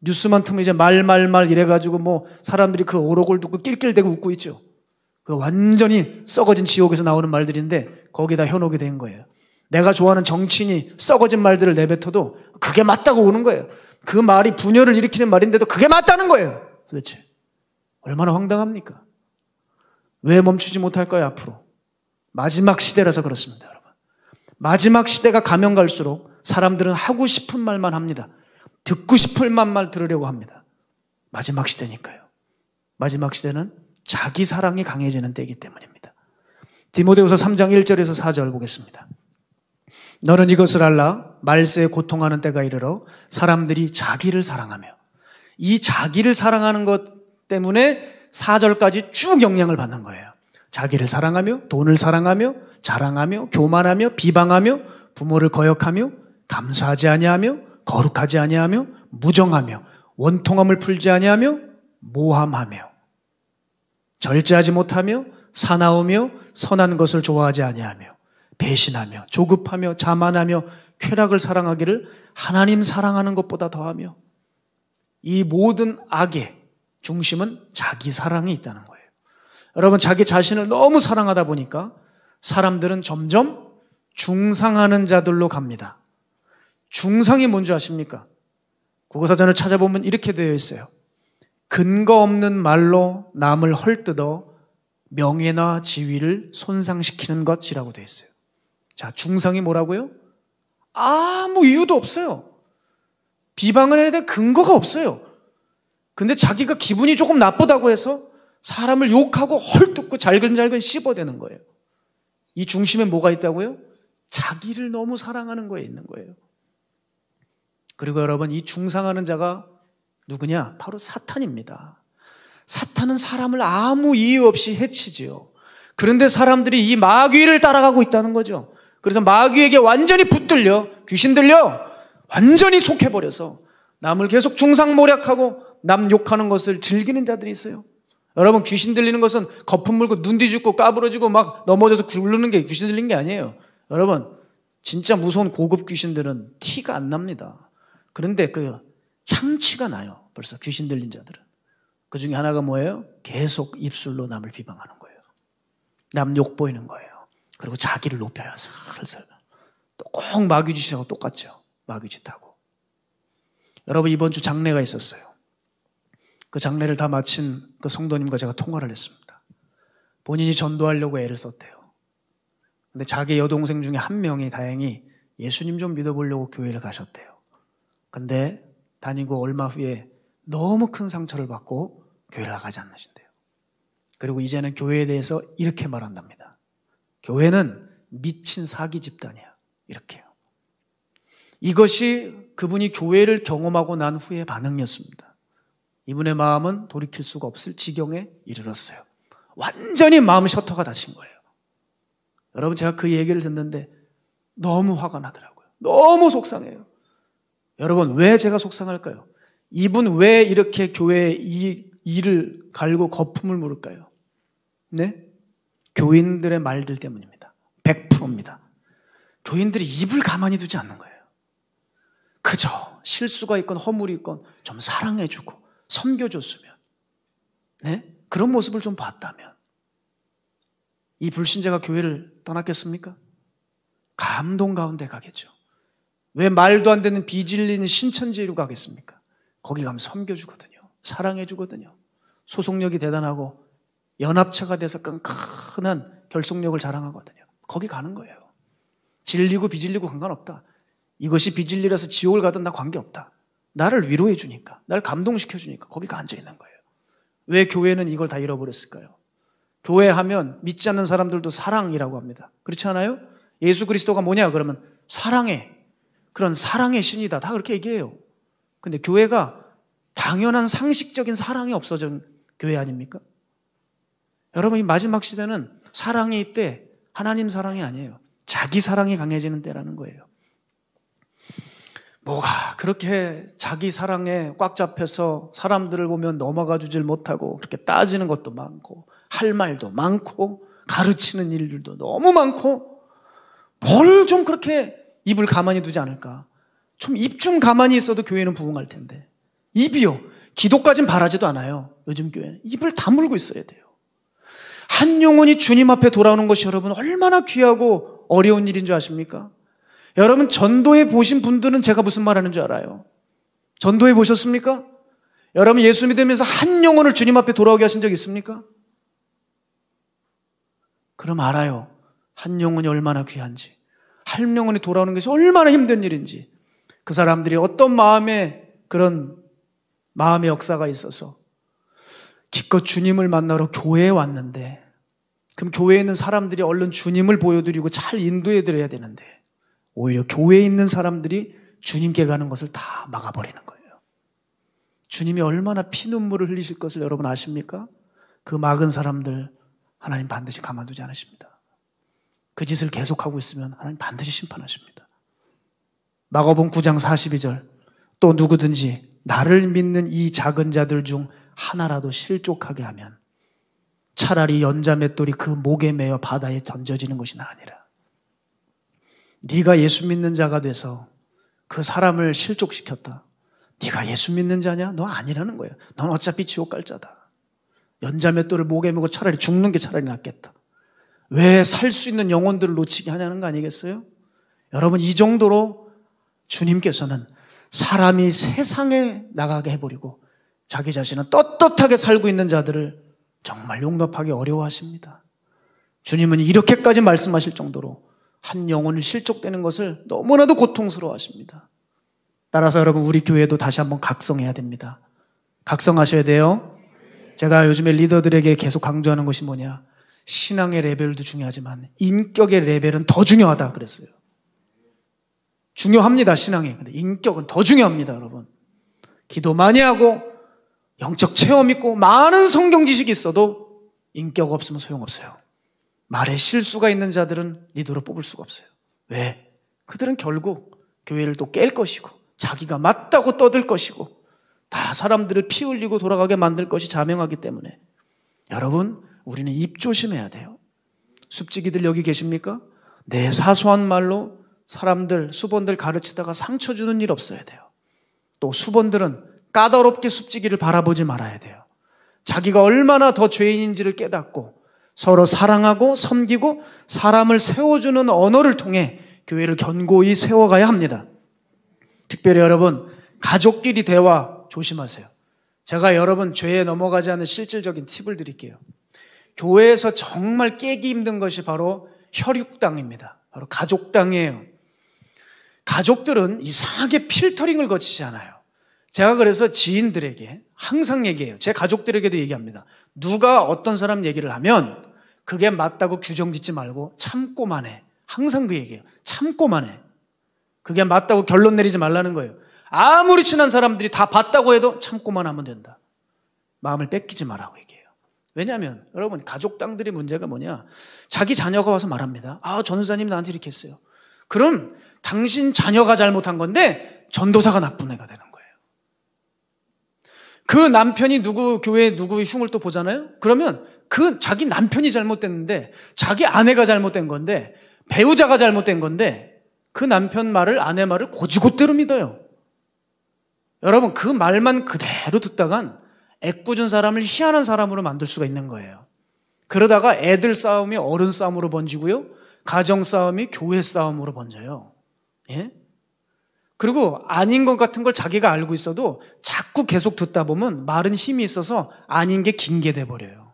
뉴스만 틀면 이제 말, 말, 말 이래가지고 뭐 사람들이 그 오록을 듣고 낄낄대고 웃고 있죠. 그 완전히 썩어진 지옥에서 나오는 말들인데 거기다 현혹이 된 거예요. 내가 좋아하는 정치인이 썩어진 말들을 내뱉어도 그게 맞다고 오는 거예요. 그 말이 분열을 일으키는 말인데도 그게 맞다는 거예요. 도대체 얼마나 황당합니까? 왜 멈추지 못할까요, 앞으로? 마지막 시대라서 그렇습니다, 여러분. 마지막 시대가 가면 갈수록 사람들은 하고 싶은 말만 합니다. 듣고 싶을 만말 들으려고 합니다. 마지막 시대니까요. 마지막 시대는 자기 사랑이 강해지는 때이기 때문입니다. 디모데우서 3장 1절에서 4절 보겠습니다. 너는 이것을 알라 말세에 고통하는 때가 이르러 사람들이 자기를 사랑하며 이 자기를 사랑하는 것 때문에 사절까지쭉 영향을 받는 거예요. 자기를 사랑하며 돈을 사랑하며 자랑하며 교만하며 비방하며 부모를 거역하며 감사하지 아니하며 거룩하지 아니하며 무정하며 원통함을 풀지 아니하며 모함하며 절제하지 못하며 사나우며 선한 것을 좋아하지 아니하며 배신하며 조급하며 자만하며 쾌락을 사랑하기를 하나님 사랑하는 것보다 더하며 이 모든 악의 중심은 자기 사랑이 있다는 거예요. 여러분, 자기 자신을 너무 사랑하다 보니까 사람들은 점점 중상하는 자들로 갑니다. 중상이 뭔지 아십니까? 국어사전을 찾아보면 이렇게 되어 있어요. 근거 없는 말로 남을 헐뜯어 명예나 지위를 손상시키는 것이라고 되어 있어요. 자, 중상이 뭐라고요? 아무 이유도 없어요. 비방을 해야 될 근거가 없어요. 근데 자기가 기분이 조금 나쁘다고 해서 사람을 욕하고 헐뜯고 잘근잘근 씹어대는 거예요. 이 중심에 뭐가 있다고요? 자기를 너무 사랑하는 거에 있는 거예요. 그리고 여러분, 이 중상하는 자가 누구냐? 바로 사탄입니다. 사탄은 사람을 아무 이유 없이 해치지요. 그런데 사람들이 이 마귀를 따라가고 있다는 거죠. 그래서 마귀에게 완전히 붙들려 귀신 들려 완전히 속해버려서 남을 계속 중상모략하고 남 욕하는 것을 즐기는 자들이 있어요. 여러분 귀신 들리는 것은 거품 물고 눈 뒤집고 까부러지고 막 넘어져서 굴르는 게 귀신 들린 게 아니에요. 여러분 진짜 무서운 고급 귀신들은 티가 안 납니다. 그런데 그 향취가 나요. 벌써 귀신 들린 자들은. 그 중에 하나가 뭐예요? 계속 입술로 남을 비방하는 거예요. 남 욕 보이는 거예요. 그리고 자기를 높여요. 슬슬. 또꼭 마귀짓하고 똑같죠. 마귀짓하고. 여러분 이번 주 장례가 있었어요. 그 장례를 다 마친 그 성도님과 제가 통화를 했습니다. 본인이 전도하려고 애를 썼대요. 근데 자기 여동생 중에 한 명이 다행히 예수님 좀 믿어보려고 교회를 가셨대요. 근데 다니고 얼마 후에 너무 큰 상처를 받고 교회를 나가지 않으신대요. 그리고 이제는 교회에 대해서 이렇게 말한답니다. 교회는 미친 사기 집단이야. 이렇게요. 이것이 그분이 교회를 경험하고 난 후의 반응이었습니다. 이분의 마음은 돌이킬 수가 없을 지경에 이르렀어요. 완전히 마음 셔터가 닫힌 거예요. 여러분 제가 그 얘기를 듣는데 너무 화가 나더라고요. 너무 속상해요. 여러분 왜 제가 속상할까요? 이분 왜 이렇게 교회에 이, 이를 갈고 거품을 물을까요? 네? 교인들의 말들 때문입니다. 100%입니다. 교인들이 입을 가만히 두지 않는 거예요. 그저 실수가 있건 허물이 있건 좀 사랑해주고 섬겨줬으면, 네? 그런 모습을 좀 봤다면, 이 불신자가 교회를 떠났겠습니까? 감동 가운데 가겠죠. 왜 말도 안 되는 비질리는 신천지로 가겠습니까? 거기 가면 섬겨주거든요. 사랑해주거든요. 소속력이 대단하고 연합체가 돼서 끈끈한 결속력을 자랑하거든요. 거기 가는 거예요. 진리고비진리고 상관없다. 이것이 비진리라서 지옥을 가든 나 관계없다. 나를 위로해 주니까, 나를 감동시켜 주니까 거기가 앉아 있는 거예요. 왜 교회는 이걸 다 잃어버렸을까요? 교회 하면 믿지 않는 사람들도 사랑이라고 합니다. 그렇지 않아요? 예수 그리스도가 뭐냐 그러면 사랑해. 그런 사랑의 신이다. 다 그렇게 얘기해요. 근데 교회가 당연한 상식적인 사랑이 없어진 교회 아닙니까? 여러분 이 마지막 시대는 사랑의때 하나님 사랑이 아니에요. 자기 사랑이 강해지는 때라는 거예요. 뭐가 그렇게 자기 사랑에 꽉 잡혀서 사람들을 보면 넘어가 주질 못하고 그렇게 따지는 것도 많고 할 말도 많고 가르치는 일들도 너무 많고 뭘 좀 그렇게 입을 가만히 두지 않을까? 좀 입 좀 가만히 있어도 교회는 부흥할 텐데 입이요 기도까진 바라지도 않아요 요즘 교회는 입을 다물고 있어야 돼요 한 영혼이 주님 앞에 돌아오는 것이 여러분 얼마나 귀하고 어려운 일인 줄 아십니까? 여러분 전도해 보신 분들은 제가 무슨 말하는 줄 알아요. 전도해 보셨습니까? 여러분 예수 믿으면서 한 영혼을 주님 앞에 돌아오게 하신 적 있습니까? 그럼 알아요. 한 영혼이 얼마나 귀한지. 한 영혼이 돌아오는 것이 얼마나 힘든 일인지. 그 사람들이 어떤 마음에 그런 마음의 역사가 있어서 기껏 주님을 만나러 교회에 왔는데, 그럼 교회에 있는 사람들이 얼른 주님을 보여드리고 잘 인도해드려야 되는데, 오히려 교회에 있는 사람들이 주님께 가는 것을 다 막아버리는 거예요. 주님이 얼마나 피눈물을 흘리실 것을 여러분 아십니까? 그 막은 사람들 하나님 반드시 가만두지 않으십니다. 그 짓을 계속하고 있으면 하나님 반드시 심판하십니다. 마가복음 9장 42절 또 누구든지 나를 믿는 이 작은 자들 중 하나라도 실족하게 하면 차라리 연자맷돌이 그 목에 매어 바다에 던져지는 것이 나 아니라 네가 예수 믿는 자가 돼서 그 사람을 실족시켰다. 네가 예수 믿는 자냐? 너 아니라는 거예요. 넌 어차피 지옥 갈 자다. 연자맷돌을 목에 메고 차라리 죽는 게 차라리 낫겠다. 왜 살 수 있는 영혼들을 놓치게 하냐는 거 아니겠어요? 여러분 이 정도로 주님께서는 사람이 세상에 나가게 해버리고 자기 자신은 떳떳하게 살고 있는 자들을 정말 용납하기 어려워하십니다. 주님은 이렇게까지 말씀하실 정도로 한 영혼을 실족되는 것을 너무나도 고통스러워 하십니다. 따라서 여러분, 우리 교회도 다시 한번 각성해야 됩니다. 각성하셔야 돼요. 제가 요즘에 리더들에게 계속 강조하는 것이 뭐냐. 신앙의 레벨도 중요하지만 인격의 레벨은 더 중요하다 그랬어요. 중요합니다, 신앙이. 근데 인격은 더 중요합니다, 여러분. 기도 많이 하고 영적 체험 있고 많은 성경 지식이 있어도 인격 없으면 소용없어요. 말에 실수가 있는 자들은 리더로 뽑을 수가 없어요. 왜? 그들은 결국 교회를 또 깰 것이고 자기가 맞다고 떠들 것이고 다 사람들을 피 흘리고 돌아가게 만들 것이 자명하기 때문에 여러분 우리는 입 조심해야 돼요. 숲지기들 여기 계십니까? 내 사소한 말로 사람들 수본들 가르치다가 상처 주는 일 없어야 돼요. 또 수본들은 까다롭게 숲지기를 바라보지 말아야 돼요. 자기가 얼마나 더 죄인인지를 깨닫고 서로 사랑하고 섬기고 사람을 세워주는 언어를 통해 교회를 견고히 세워가야 합니다. 특별히 여러분, 가족끼리 대화 조심하세요. 제가 여러분 죄에 넘어가지 않는 실질적인 팁을 드릴게요. 교회에서 정말 깨기 힘든 것이 바로 혈육당입니다. 바로 가족당이에요. 가족들은 이상하게 필터링을 거치지 않아요. 제가 그래서 지인들에게 항상 얘기해요. 제 가족들에게도 얘기합니다. 누가 어떤 사람 얘기를 하면 그게 맞다고 규정 짓지 말고 참고만 해. 항상 그 얘기예요. 참고만 해. 그게 맞다고 결론 내리지 말라는 거예요. 아무리 친한 사람들이 다 봤다고 해도 참고만 하면 된다. 마음을 뺏기지 말라고 얘기해요. 왜냐하면 여러분 가족당들이 문제가 뭐냐? 자기 자녀가 와서 말합니다. 아 전도사님 나한테 이렇게 했어요. 그럼 당신 자녀가 잘못한 건데 전도사가 나쁜 애가 되는 거예요. 그 남편이 누구 교회 누구의 흉을 또 보잖아요. 그러면 그 자기 남편이 잘못됐는데 자기 아내가 잘못된 건데 배우자가 잘못된 건데 그 남편 말을 아내 말을 고지고대로 믿어요. 여러분 그 말만 그대로 듣다간 애꿎은 사람을 희한한 사람으로 만들 수가 있는 거예요. 그러다가 애들 싸움이 어른 싸움으로 번지고요. 가정 싸움이 교회 싸움으로 번져요. 예? 그리고 아닌 것 같은 걸 자기가 알고 있어도 자꾸 계속 듣다 보면 말은 힘이 있어서 아닌 게 긴게돼 버려요.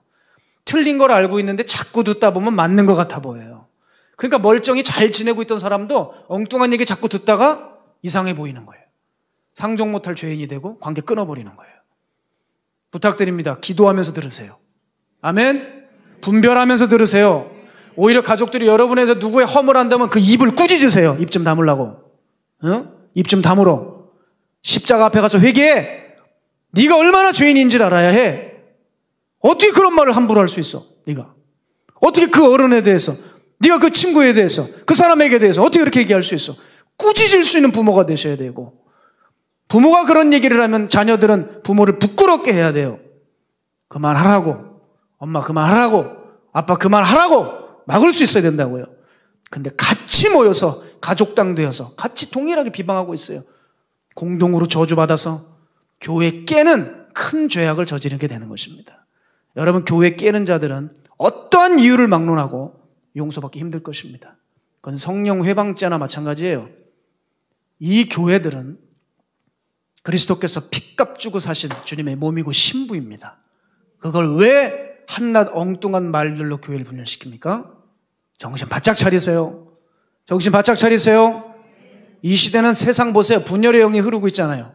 틀린 걸 알고 있는데 자꾸 듣다 보면 맞는 것 같아 보여요. 그러니까 멀쩡히 잘 지내고 있던 사람도 엉뚱한 얘기 자꾸 듣다가 이상해 보이는 거예요. 상종 못할 죄인이 되고 관계 끊어버리는 거예요. 부탁드립니다. 기도하면서 들으세요. 아멘? 분별하면서 들으세요. 오히려 가족들이 여러분에서 누구의 허물한다면 그 입을 꾸짖으세요. 입 좀 다물라고. 응? 입좀 다물어. 십자가 앞에 가서 회개해. 네가 얼마나 죄인인지 알아야 해. 어떻게 그런 말을 함부로 할 수 있어? 네가. 어떻게 그 어른에 대해서, 네가 그 친구에 대해서, 그 사람에게 대해서 어떻게 그렇게 얘기할 수 있어? 꾸짖을 수 있는 부모가 되셔야 되고 부모가 그런 얘기를 하면 자녀들은 부모를 부끄럽게 해야 돼요. 그만하라고. 엄마 그만하라고. 아빠 그만하라고. 막을 수 있어야 된다고요. 근데 같이 모여서 가족당 되어서 같이 동일하게 비방하고 있어요. 공동으로 저주받아서 교회 깨는 큰 죄악을 저지르게 되는 것입니다. 여러분 교회 깨는 자들은 어떠한 이유를 막론하고 용서받기 힘들 것입니다. 그건 성령 회방죄나 마찬가지예요. 이 교회들은 그리스도께서 핏값 주고 사신 주님의 몸이고 신부입니다. 그걸 왜 한낱 엉뚱한 말들로 교회를 분열시킵니까? 정신 바짝 차리세요. 정신 바짝 차리세요. 이 시대는 세상 보세요. 분열의 영이 흐르고 있잖아요.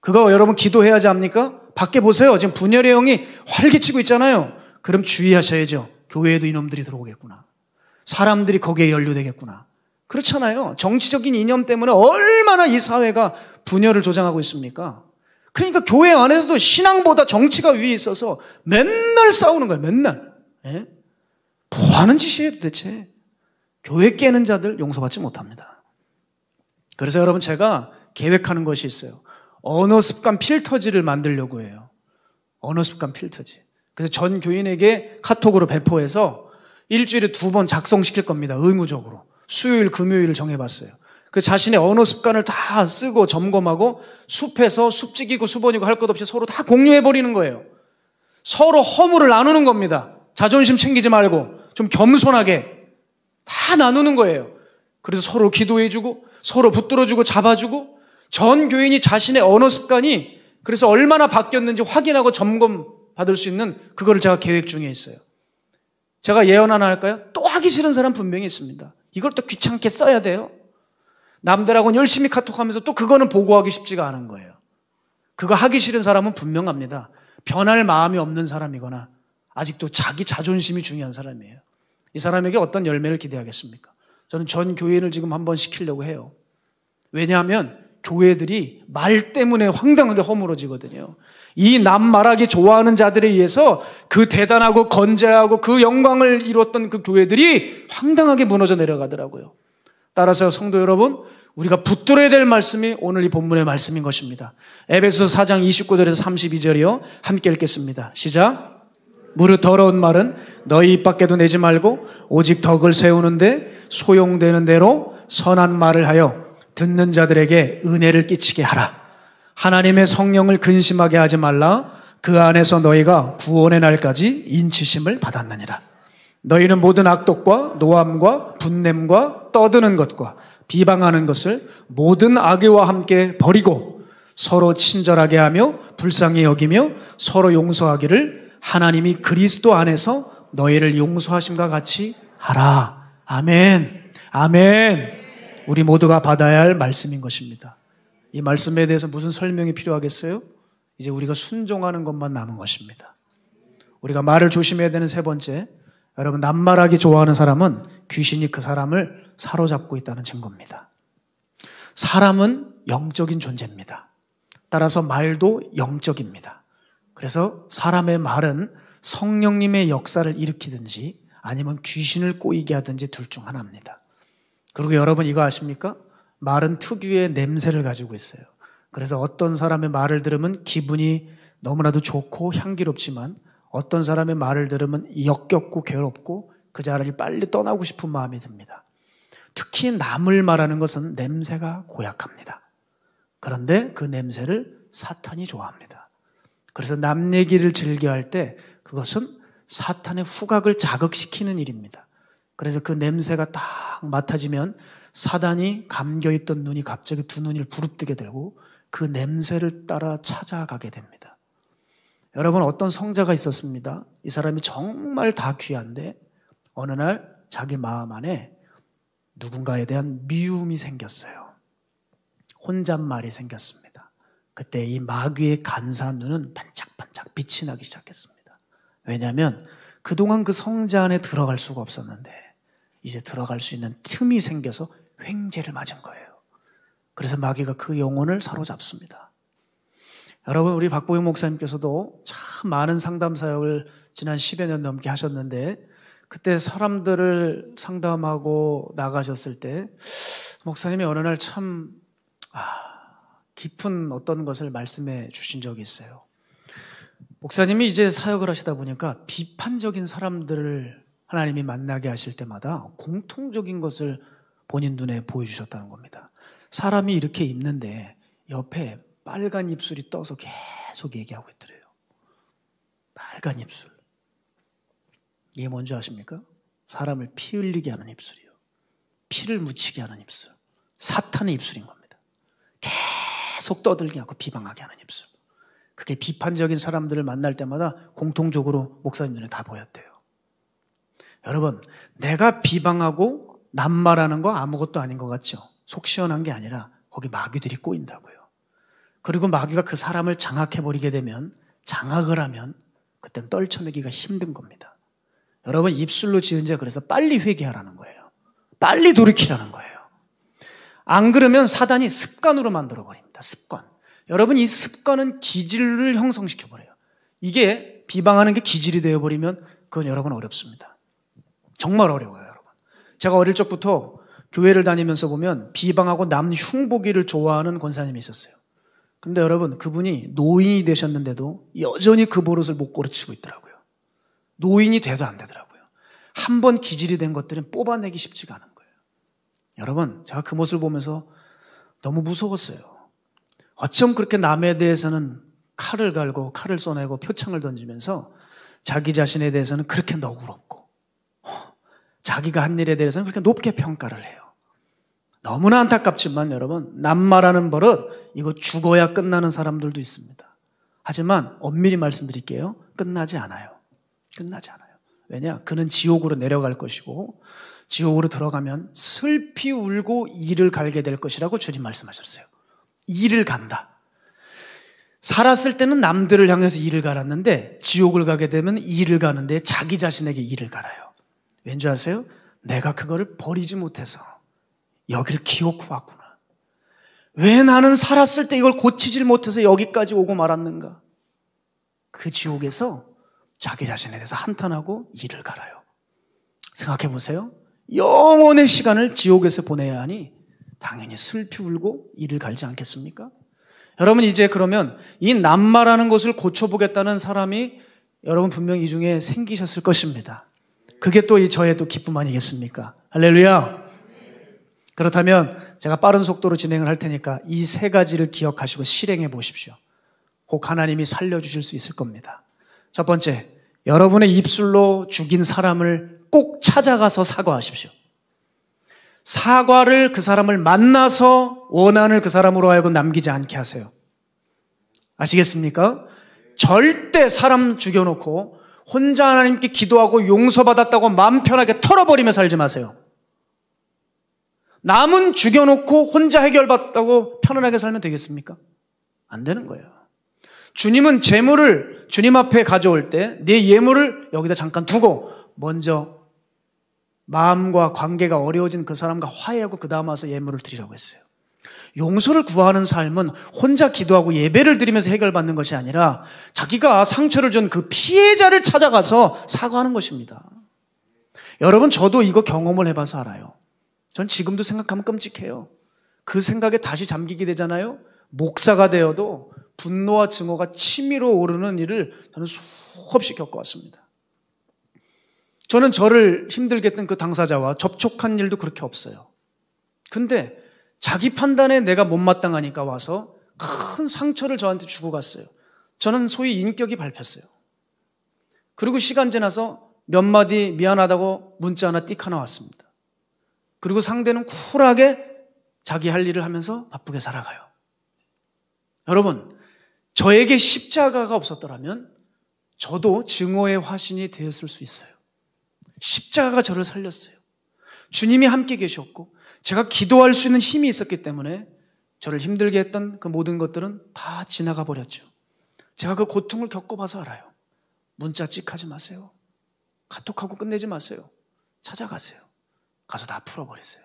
그거 여러분 기도해야지 합니까? 밖에 보세요. 지금 분열의 영이 활개치고 있잖아요. 그럼 주의하셔야죠. 교회에도 이놈들이 들어오겠구나. 사람들이 거기에 연루되겠구나. 그렇잖아요. 정치적인 이념 때문에 얼마나 이 사회가 분열을 조장하고 있습니까? 그러니까 교회 안에서도 신앙보다 정치가 위에 있어서 맨날 싸우는 거예요. 맨날. 예? 뭐 하는 짓이에요 도대체? 교회 깨는 자들 용서받지 못합니다. 그래서 여러분 제가 계획하는 것이 있어요. 언어 습관 필터지를 만들려고 해요. 언어 습관 필터지. 그래서 전 교인에게 카톡으로 배포해서 일주일에 두 번 작성시킬 겁니다. 의무적으로. 수요일, 금요일을 정해봤어요. 그 자신의 언어 습관을 다 쓰고 점검하고 숲에서 숲지기고 수번이고 할 것 없이 서로 다 공유해버리는 거예요. 서로 허물을 나누는 겁니다. 자존심 챙기지 말고 좀 겸손하게 다 나누는 거예요. 그래서 서로 기도해주고 서로 붙들어주고 잡아주고 전 교인이 자신의 언어 습관이 그래서 얼마나 바뀌었는지 확인하고 점검 받을 수 있는 그거를 제가 계획 중에 있어요. 제가 예언 하나 할까요? 또 하기 싫은 사람 분명히 있습니다. 이걸 또 귀찮게 써야 돼요. 남들하고는 열심히 카톡하면서 또 그거는 보고하기 쉽지가 않은 거예요. 그거 하기 싫은 사람은 분명합니다. 변할 마음이 없는 사람이거나 아직도 자기 자존심이 중요한 사람이에요. 이 사람에게 어떤 열매를 기대하겠습니까? 저는 전 교회를 지금 한번 시키려고 해요. 왜냐하면 교회들이 말 때문에 황당하게 허물어지거든요. 이 남 말하기 좋아하는 자들에 의해서 그 대단하고 건재하고 그 영광을 이뤘던 그 교회들이 황당하게 무너져 내려가더라고요. 따라서 성도 여러분, 우리가 붙들어야 될 말씀이 오늘 이 본문의 말씀인 것입니다. 에베소서 4장 29절에서 32절이요. 함께 읽겠습니다. 시작. 무릇 더러운 말은 너희 입 밖에도 내지 말고 오직 덕을 세우는데 소용되는 대로 선한 말을 하여 듣는 자들에게 은혜를 끼치게 하라. 하나님의 성령을 근심하게 하지 말라. 그 안에서 너희가 구원의 날까지 인치심을 받았느니라. 너희는 모든 악독과 노함과 분냄과 떠드는 것과 비방하는 것을 모든 악의와 함께 버리고 서로 친절하게 하며 불쌍히 여기며 서로 용서하기를 하나님이 그리스도 안에서 너희를 용서하심과 같이 하라. 아멘. 아멘. 우리 모두가 받아야 할 말씀인 것입니다. 이 말씀에 대해서 무슨 설명이 필요하겠어요? 이제 우리가 순종하는 것만 남은 것입니다. 우리가 말을 조심해야 되는 세 번째. 여러분, 낱말하기 좋아하는 사람은 귀신이 그 사람을 사로잡고 있다는 증거입니다. 사람은 영적인 존재입니다. 따라서 말도 영적입니다. 그래서 사람의 말은 성령님의 역사를 일으키든지 아니면 귀신을 꼬이게 하든지 둘 중 하나입니다. 그리고 여러분 이거 아십니까? 말은 특유의 냄새를 가지고 있어요. 그래서 어떤 사람의 말을 들으면 기분이 너무나도 좋고 향기롭지만 어떤 사람의 말을 들으면 역겹고 괴롭고 그 자리를 빨리 떠나고 싶은 마음이 듭니다. 특히 남을 말하는 것은 냄새가 고약합니다. 그런데 그 냄새를 사탄이 좋아합니다. 그래서 남 얘기를 즐겨할 때 그것은 사탄의 후각을 자극시키는 일입니다. 그래서 그 냄새가 딱 맡아지면 사단이 감겨있던 눈이 갑자기 두 눈을 부릅뜨게 되고 그 냄새를 따라 찾아가게 됩니다. 여러분 어떤 성자가 있었습니다. 이 사람이 정말 다 귀한데 어느 날 자기 마음 안에 누군가에 대한 미움이 생겼어요. 혼잣말이 생겼습니다. 그때 이 마귀의 간사 눈은 반짝반짝 빛이 나기 시작했습니다. 왜냐하면 그동안 그 성자 안에 들어갈 수가 없었는데 이제 들어갈 수 있는 틈이 생겨서 횡재를 맞은 거예요. 그래서 마귀가 그 영혼을 사로잡습니다. 여러분 우리 박보영 목사님께서도 참 많은 상담 사역을 지난 10여 년 넘게 하셨는데 그때 사람들을 상담하고 나가셨을 때 목사님이 어느 날 참 아, 깊은 어떤 것을 말씀해 주신 적이 있어요. 목사님이 이제 사역을 하시다 보니까 비판적인 사람들을 하나님이 만나게 하실 때마다 공통적인 것을 본인 눈에 보여주셨다는 겁니다. 사람이 이렇게 입는데 옆에 빨간 입술이 떠서 계속 얘기하고 있더래요. 빨간 입술. 이게 뭔지 아십니까? 사람을 피 흘리게 하는 입술이요. 피를 묻히게 하는 입술. 사탄의 입술인 겁니다. 계속 떠들게 하고 비방하게 하는 입술. 그게 비판적인 사람들을 만날 때마다 공통적으로 목사님들은 다 보였대요. 여러분, 내가 비방하고 남말하는 거 아무것도 아닌 것 같죠? 속 시원한 게 아니라 거기 마귀들이 꼬인다고요. 그리고 마귀가 그 사람을 장악해버리게 되면 장악을 하면 그땐 떨쳐내기가 힘든 겁니다. 여러분, 입술로 지은 죄 그래서 빨리 회개하라는 거예요. 빨리 돌이키라는 거예요. 안 그러면 사단이 습관으로 만들어버립니다. 있다. 습관. 여러분 이 습관은 기질을 형성시켜 버려요. 이게 비방하는 게 기질이 되어 버리면 그건 여러분 어렵습니다. 정말 어려워요, 여러분. 제가 어릴 적부터 교회를 다니면서 보면 비방하고 남 흉보기를 좋아하는 권사님이 있었어요. 근데 여러분 그분이 노인이 되셨는데도 여전히 그 버릇을 못 고르치고 있더라고요. 노인이 돼도 안 되더라고요. 한번 기질이 된 것들은 뽑아내기 쉽지가 않은 거예요. 여러분 제가 그 모습을 보면서 너무 무서웠어요. 어쩜 그렇게 남에 대해서는 칼을 갈고 칼을 쏘내고 표창을 던지면서 자기 자신에 대해서는 그렇게 너그럽고 어, 자기가 한 일에 대해서는 그렇게 높게 평가를 해요. 너무나 안타깝지만 여러분 남말하는 버릇 이거 죽어야 끝나는 사람들도 있습니다. 하지만 엄밀히 말씀드릴게요. 끝나지 않아요. 끝나지 않아요. 왜냐? 그는 지옥으로 내려갈 것이고 지옥으로 들어가면 슬피 울고 이를 갈게 될 것이라고 주님 말씀하셨어요. 일을 간다. 살았을 때는 남들을 향해서 일을 갈았는데 지옥을 가게 되면 일을 가는데 자기 자신에게 일을 갈아요. 왠지 아세요? 내가 그거를 버리지 못해서 여기를 기어코 왔구나. 왜 나는 살았을 때 이걸 고치질 못해서 여기까지 오고 말았는가? 그 지옥에서 자기 자신에 대해서 한탄하고 일을 갈아요. 생각해 보세요. 영원의 시간을 지옥에서 보내야 하니 당연히 슬피 울고 이를 갈지 않겠습니까? 여러분 이제 그러면 이 남마라는 것을 고쳐보겠다는 사람이 여러분 분명 이 중에 생기셨을 것입니다. 그게 또 이 저의 또 기쁨 아니겠습니까? 할렐루야. 그렇다면 제가 빠른 속도로 진행을 할 테니까 이 세 가지를 기억하시고 실행해 보십시오. 혹 하나님이 살려주실 수 있을 겁니다. 첫 번째, 여러분의 입술로 죽인 사람을 꼭 찾아가서 사과하십시오. 사과를 그 사람을 만나서 원한을 그 사람으로 하여금 남기지 않게 하세요. 아시겠습니까? 절대 사람 죽여놓고 혼자 하나님께 기도하고 용서받았다고 마음 편하게 털어버리며 살지 마세요. 남은 죽여놓고 혼자 해결받다고 았 편안하게 살면 되겠습니까? 안 되는 거예요. 주님은 재물을 주님 앞에 가져올 때 내 예물을 여기다 잠깐 두고 먼저 마음과 관계가 어려워진 그 사람과 화해하고 그 다음 와서 예물을 드리라고 했어요. 용서를 구하는 삶은 혼자 기도하고 예배를 드리면서 해결받는 것이 아니라 자기가 상처를 준 그 피해자를 찾아가서 사과하는 것입니다. 여러분, 저도 이거 경험을 해봐서 알아요. 전 지금도 생각하면 끔찍해요. 그 생각에 다시 잠기게 되잖아요? 목사가 되어도 분노와 증오가 치밀어 오르는 일을 저는 수없이 겪어왔습니다. 저는 저를 힘들게 했던 그 당사자와 접촉한 일도 그렇게 없어요. 근데 자기 판단에 내가 못마땅하니까 와서 큰 상처를 저한테 주고 갔어요. 저는 소위 인격이 밟혔어요. 그리고 시간 지나서 몇 마디 미안하다고 문자 하나 띡 하나 왔습니다. 그리고 상대는 쿨하게 자기 할 일을 하면서 바쁘게 살아가요. 여러분, 저에게 십자가가 없었더라면 저도 증오의 화신이 되었을 수 있어요. 십자가가 저를 살렸어요. 주님이 함께 계셨고 제가 기도할 수 있는 힘이 있었기 때문에 저를 힘들게 했던 그 모든 것들은 다 지나가 버렸죠. 제가 그 고통을 겪어봐서 알아요. 문자 찍하지 마세요. 카톡하고 끝내지 마세요. 찾아가세요. 가서 다 풀어버리세요.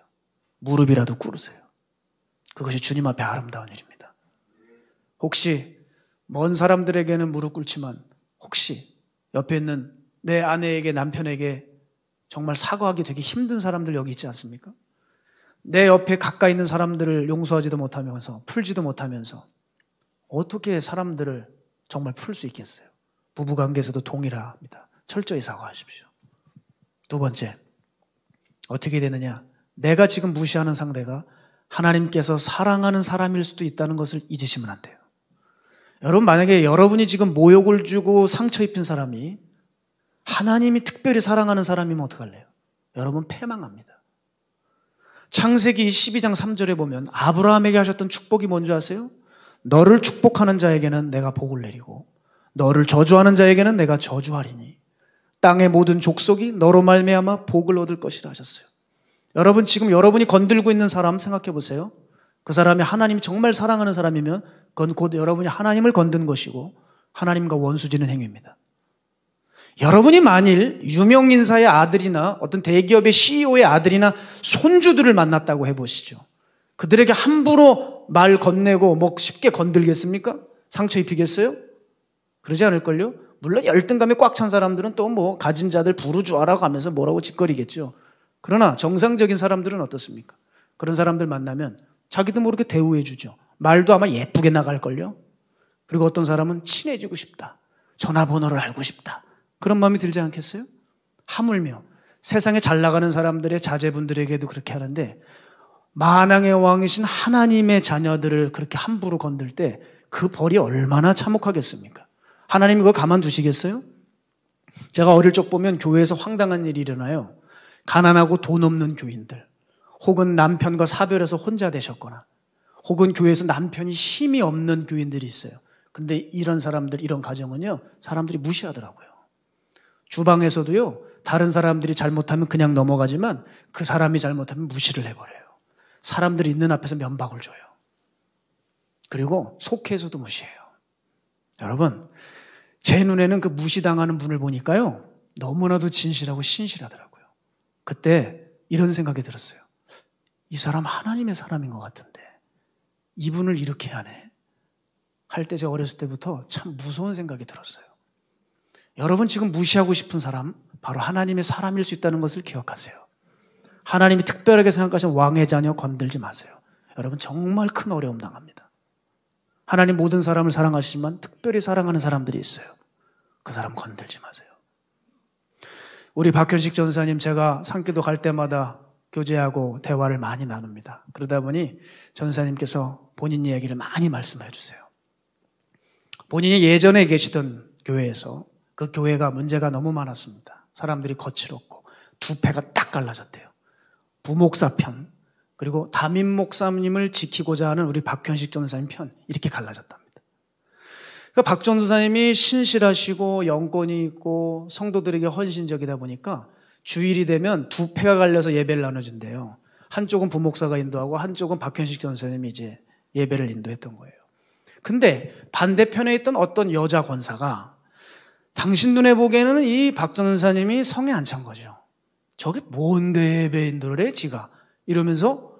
무릎이라도 꿇으세요. 그것이 주님 앞에 아름다운 일입니다. 혹시 먼 사람들에게는 무릎 꿇지만 혹시 옆에 있는 내 아내에게 남편에게 정말 사과하기 되게 힘든 사람들 여기 있지 않습니까? 내 옆에 가까이 있는 사람들을 용서하지도 못하면서 풀지도 못하면서 어떻게 사람들을 정말 풀 수 있겠어요? 부부 관계에서도 동일합니다. 철저히 사과하십시오. 두 번째, 어떻게 되느냐? 내가 지금 무시하는 상대가 하나님께서 사랑하는 사람일 수도 있다는 것을 잊으시면 안 돼요. 여러분, 만약에 여러분이 지금 모욕을 주고 상처 입힌 사람이 하나님이 특별히 사랑하는 사람이면 어떡할래요? 여러분 패망합니다. 창세기 12장 3절에 보면 아브라함에게 하셨던 축복이 뭔지 아세요? 너를 축복하는 자에게는 내가 복을 내리고 너를 저주하는 자에게는 내가 저주하리니 땅의 모든 족속이 너로 말미암아 복을 얻을 것이라 하셨어요. 여러분 지금 여러분이 건들고 있는 사람 생각해 보세요. 그 사람이 하나님 이 정말 사랑하는 사람이면 그건 곧 여러분이 하나님을 건든 것이고 하나님과 원수지는 행위입니다. 여러분이 만일 유명인사의 아들이나 어떤 대기업의 CEO의 아들이나 손주들을 만났다고 해보시죠. 그들에게 함부로 말 건네고 뭐 쉽게 건들겠습니까? 상처 입히겠어요? 그러지 않을걸요? 물론 열등감에 꽉 찬 사람들은 또 뭐 가진 자들 부르주아라고 하면서 뭐라고 짓거리겠죠. 그러나 정상적인 사람들은 어떻습니까? 그런 사람들 만나면 자기도 모르게 대우해 주죠. 말도 아마 예쁘게 나갈걸요? 그리고 어떤 사람은 친해지고 싶다. 전화번호를 알고 싶다. 그런 마음이 들지 않겠어요? 하물며 세상에 잘 나가는 사람들의 자제분들에게도 그렇게 하는데 만왕의 왕이신 하나님의 자녀들을 그렇게 함부로 건들 때 그 벌이 얼마나 참혹하겠습니까? 하나님 이거 가만두시겠어요? 제가 어릴 적 보면 교회에서 황당한 일이 일어나요. 가난하고 돈 없는 교인들, 혹은 남편과 사별해서 혼자 되셨거나, 혹은 교회에서 남편이 힘이 없는 교인들이 있어요. 근데 이런 사람들, 이런 가정은요, 사람들이 무시하더라고요. 주방에서도요, 다른 사람들이 잘못하면 그냥 넘어가지만 그 사람이 잘못하면 무시를 해버려요. 사람들이 있는 앞에서 면박을 줘요. 그리고 속해서도 무시해요. 여러분, 제 눈에는 그 무시당하는 분을 보니까요, 너무나도 진실하고 신실하더라고요. 그때 이런 생각이 들었어요. 이 사람 하나님의 사람인 것 같은데, 이분을 이렇게 하네. 할 때 제가 어렸을 때부터 참 무서운 생각이 들었어요. 여러분 지금 무시하고 싶은 사람, 바로 하나님의 사람일 수 있다는 것을 기억하세요. 하나님이 특별하게 생각하신 왕의 자녀 건들지 마세요. 여러분 정말 큰 어려움 당합니다. 하나님 모든 사람을 사랑하시지만 특별히 사랑하는 사람들이 있어요. 그 사람 건들지 마세요. 우리 박현식 전사님 제가 상기도 갈 때마다 교제하고 대화를 많이 나눕니다. 그러다 보니 전사님께서 본인 이야기를 많이 말씀해 주세요. 본인이 예전에 계시던 교회에서 그 교회가 문제가 너무 많았습니다. 사람들이 거칠었고 두 패가 딱 갈라졌대요. 부목사 편 그리고 담임 목사님을 지키고자 하는 우리 박현식 전사님 편 이렇게 갈라졌답니다. 그러니까 박 전사님이 신실하시고 영권이 있고 성도들에게 헌신적이다 보니까 주일이 되면 두 패가 갈려서 예배를 나눠준대요. 한쪽은 부목사가 인도하고 한쪽은 박현식 전사님이 이제 예배를 인도했던 거예요. 근데 반대편에 있던 어떤 여자 권사가 당신 눈에 보기에는 이 박 전사님이 성에 안 찬 거죠. 저게 뭔데 예배인들래 지가 이러면서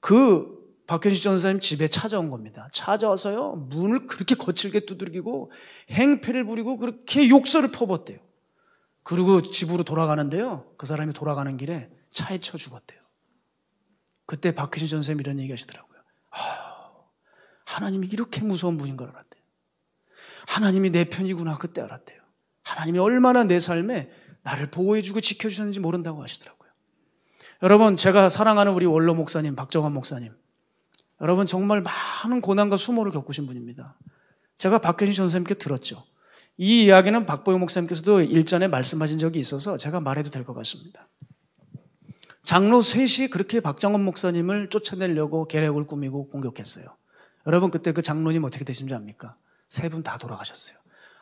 그 박현식 전사님 집에 찾아온 겁니다. 찾아와서요 문을 그렇게 거칠게 두들기고 행패를 부리고 그렇게 욕설을 퍼붓대요. 그리고 집으로 돌아가는데요 그 사람이 돌아가는 길에 차에 쳐 죽었대요. 그때 박현식 전사님 이런 얘기 하시더라고요. 아, 하나님이 이렇게 무서운 분인 걸 알았대요. 하나님이 내 편이구나 그때 알았대요. 하나님이 얼마나 내 삶에 나를 보호해주고 지켜주셨는지 모른다고 하시더라고요. 여러분, 제가 사랑하는 우리 원로 목사님, 박정환 목사님. 여러분, 정말 많은 고난과 수모를 겪으신 분입니다. 제가 박현신 전사님께 들었죠. 이 이야기는 박보영 목사님께서도 일전에 말씀하신 적이 있어서 제가 말해도 될 것 같습니다. 장로 셋이 그렇게 박정원 목사님을 쫓아내려고 계략을 꾸미고 공격했어요. 여러분 그때 그 장로님 어떻게 되신 줄 압니까? 세 분 다 돌아가셨어요.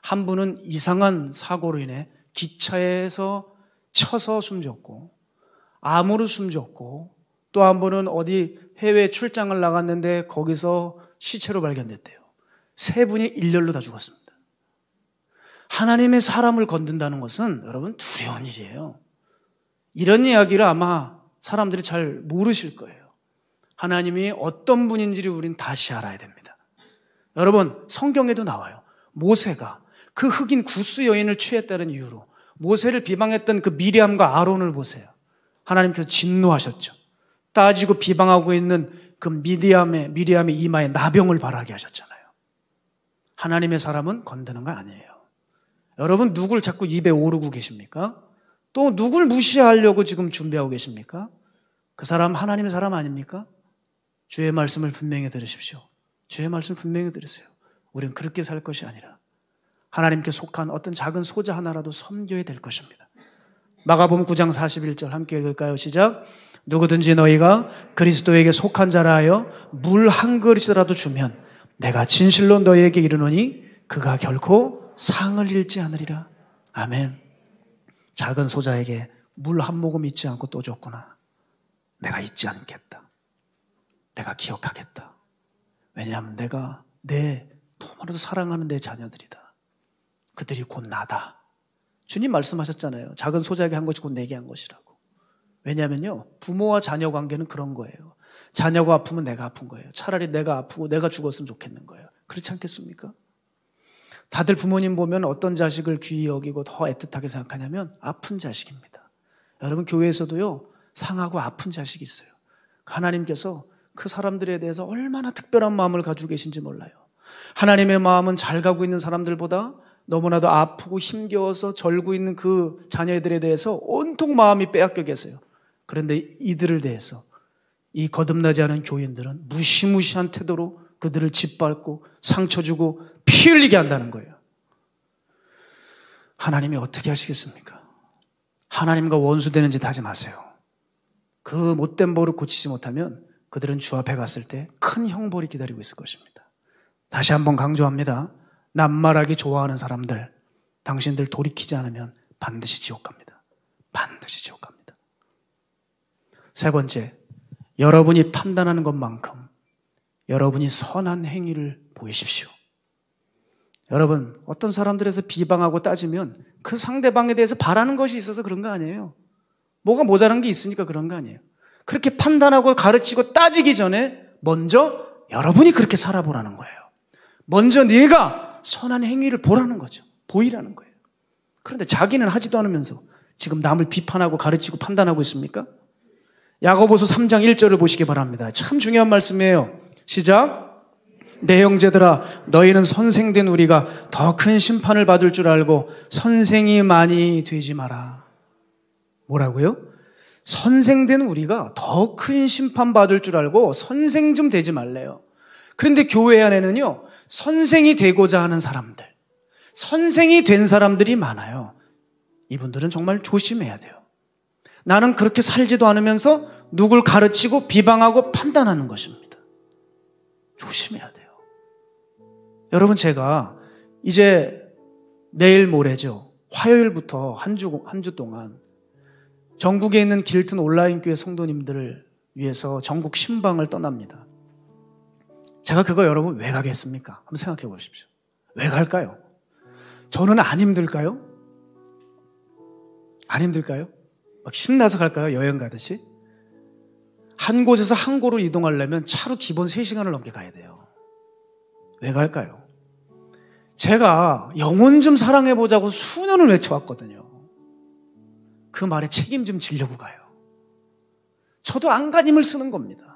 한 분은 이상한 사고로 인해 기차에서 쳐서 숨졌고 암으로 숨졌고 또 한 분은 어디 해외 출장을 나갔는데 거기서 시체로 발견됐대요. 세 분이 일렬로 다 죽었습니다. 하나님의 사람을 건든다는 것은 여러분 두려운 일이에요. 이런 이야기를 아마 사람들이 잘 모르실 거예요. 하나님이 어떤 분인지를 우린 다시 알아야 됩니다. 여러분, 성경에도 나와요. 모세가 그 흑인 구스 여인을 취했다는 이유로 모세를 비방했던 그 미리암과 아론을 보세요. 하나님께서 진노하셨죠. 따지고 비방하고 있는 그 미디암의 미리암의 이마에 나병을 바라게 하셨잖아요. 하나님의 사람은 건드는 거 아니에요. 여러분 누굴 자꾸 입에 오르고 계십니까? 또 누굴 무시하려고 지금 준비하고 계십니까? 그 사람 하나님의 사람 아닙니까? 주의 말씀을 분명히 들으십시오. 주의 말씀 분명히 들으세요. 우리는 그렇게 살 것이 아니라 하나님께 속한 어떤 작은 소자 하나라도 섬겨야 될 것입니다. 마가복음 9장 41절 함께 읽을까요? 시작. 누구든지 너희가 그리스도에게 속한 자라 하여 물 한 그릇이라도 주면 내가 진실로 너희에게 이르노니 그가 결코 상을 잃지 않으리라. 아멘. 작은 소자에게 물 한 모금 잊지 않고 또 줬구나. 내가 잊지 않겠다. 내가 기억하겠다. 왜냐하면 내가 내 너무나도 사랑하는 내 자녀들이다. 그들이 곧 나다. 주님 말씀하셨잖아요. 작은 소자에게 한 것이 곧 내게 한 것이라고. 왜냐면요. 부모와 자녀 관계는 그런 거예요. 자녀가 아프면 내가 아픈 거예요. 차라리 내가 아프고 내가 죽었으면 좋겠는 거예요. 그렇지 않겠습니까? 다들 부모님 보면 어떤 자식을 귀히 여기고 더 애틋하게 생각하냐면 아픈 자식입니다. 여러분 교회에서도요. 상하고 아픈 자식이 있어요. 하나님께서 그 사람들에 대해서 얼마나 특별한 마음을 가지고 계신지 몰라요. 하나님의 마음은 잘 가고 있는 사람들보다 너무나도 아프고 힘겨워서 절구 있는 그 자녀들에 대해서 온통 마음이 빼앗겨 계세요. 그런데 이들을 대해서 이 거듭나지 않은 교인들은 무시무시한 태도로 그들을 짓밟고 상처 주고 피 흘리게 한다는 거예요. 하나님이 어떻게 하시겠습니까? 하나님과 원수되는짓 하지 마세요. 그 못된 버을 고치지 못하면 그들은 주 앞에 갔을 때 큰 형벌이 기다리고 있을 것입니다. 다시 한번 강조합니다. 낱말하기 좋아하는 사람들, 당신들 돌이키지 않으면 반드시 지옥 갑니다. 반드시 지옥 갑니다. 세 번째, 여러분이 판단하는 것만큼 여러분이 선한 행위를 보이십시오. 여러분, 어떤 사람들에서 비방하고 따지면 그 상대방에 대해서 바라는 것이 있어서 그런 거 아니에요. 뭐가 모자란 게 있으니까 그런 거 아니에요. 그렇게 판단하고 가르치고 따지기 전에 먼저 여러분이 그렇게 살아보라는 거예요. 먼저 네가 선한 행위를 보라는 거죠. 보이라는 거예요. 그런데 자기는 하지도 않으면서 지금 남을 비판하고 가르치고 판단하고 있습니까? 야고보서 3장 1절을 보시기 바랍니다. 참 중요한 말씀이에요. 시작. 내 형제들아 너희는 선생된 우리가 더 큰 심판을 받을 줄 알고 선생이 많이 되지 마라. 뭐라고요? 선생된 우리가 더 큰 심판 받을 줄 알고 선생 좀 되지 말래요. 그런데 교회 안에는요. 선생이 되고자 하는 사람들, 선생이 된 사람들이 많아요. 이분들은 정말 조심해야 돼요. 나는 그렇게 살지도 않으면서 누굴 가르치고 비방하고 판단하는 것입니다. 조심해야 돼요. 여러분, 제가 이제 내일 모레죠. 화요일부터 한 주, 한 주 동안 전국에 있는 길튼 온라인 교회 성도님들을 위해서 전국 신방을 떠납니다. 제가 그거 여러분 왜 가겠습니까? 한번 생각해 보십시오. 왜 갈까요? 저는 안 힘들까요? 안 힘들까요? 막 신나서 갈까요? 여행 가듯이? 한 곳에서 한 곳으로 이동하려면 차로 기본 3시간을 넘게 가야 돼요. 왜 갈까요? 제가 영혼 좀 사랑해보자고 수년을 외쳐왔거든요. 그 말에 책임 좀 지려고 가요. 저도 안간힘을 쓰는 겁니다.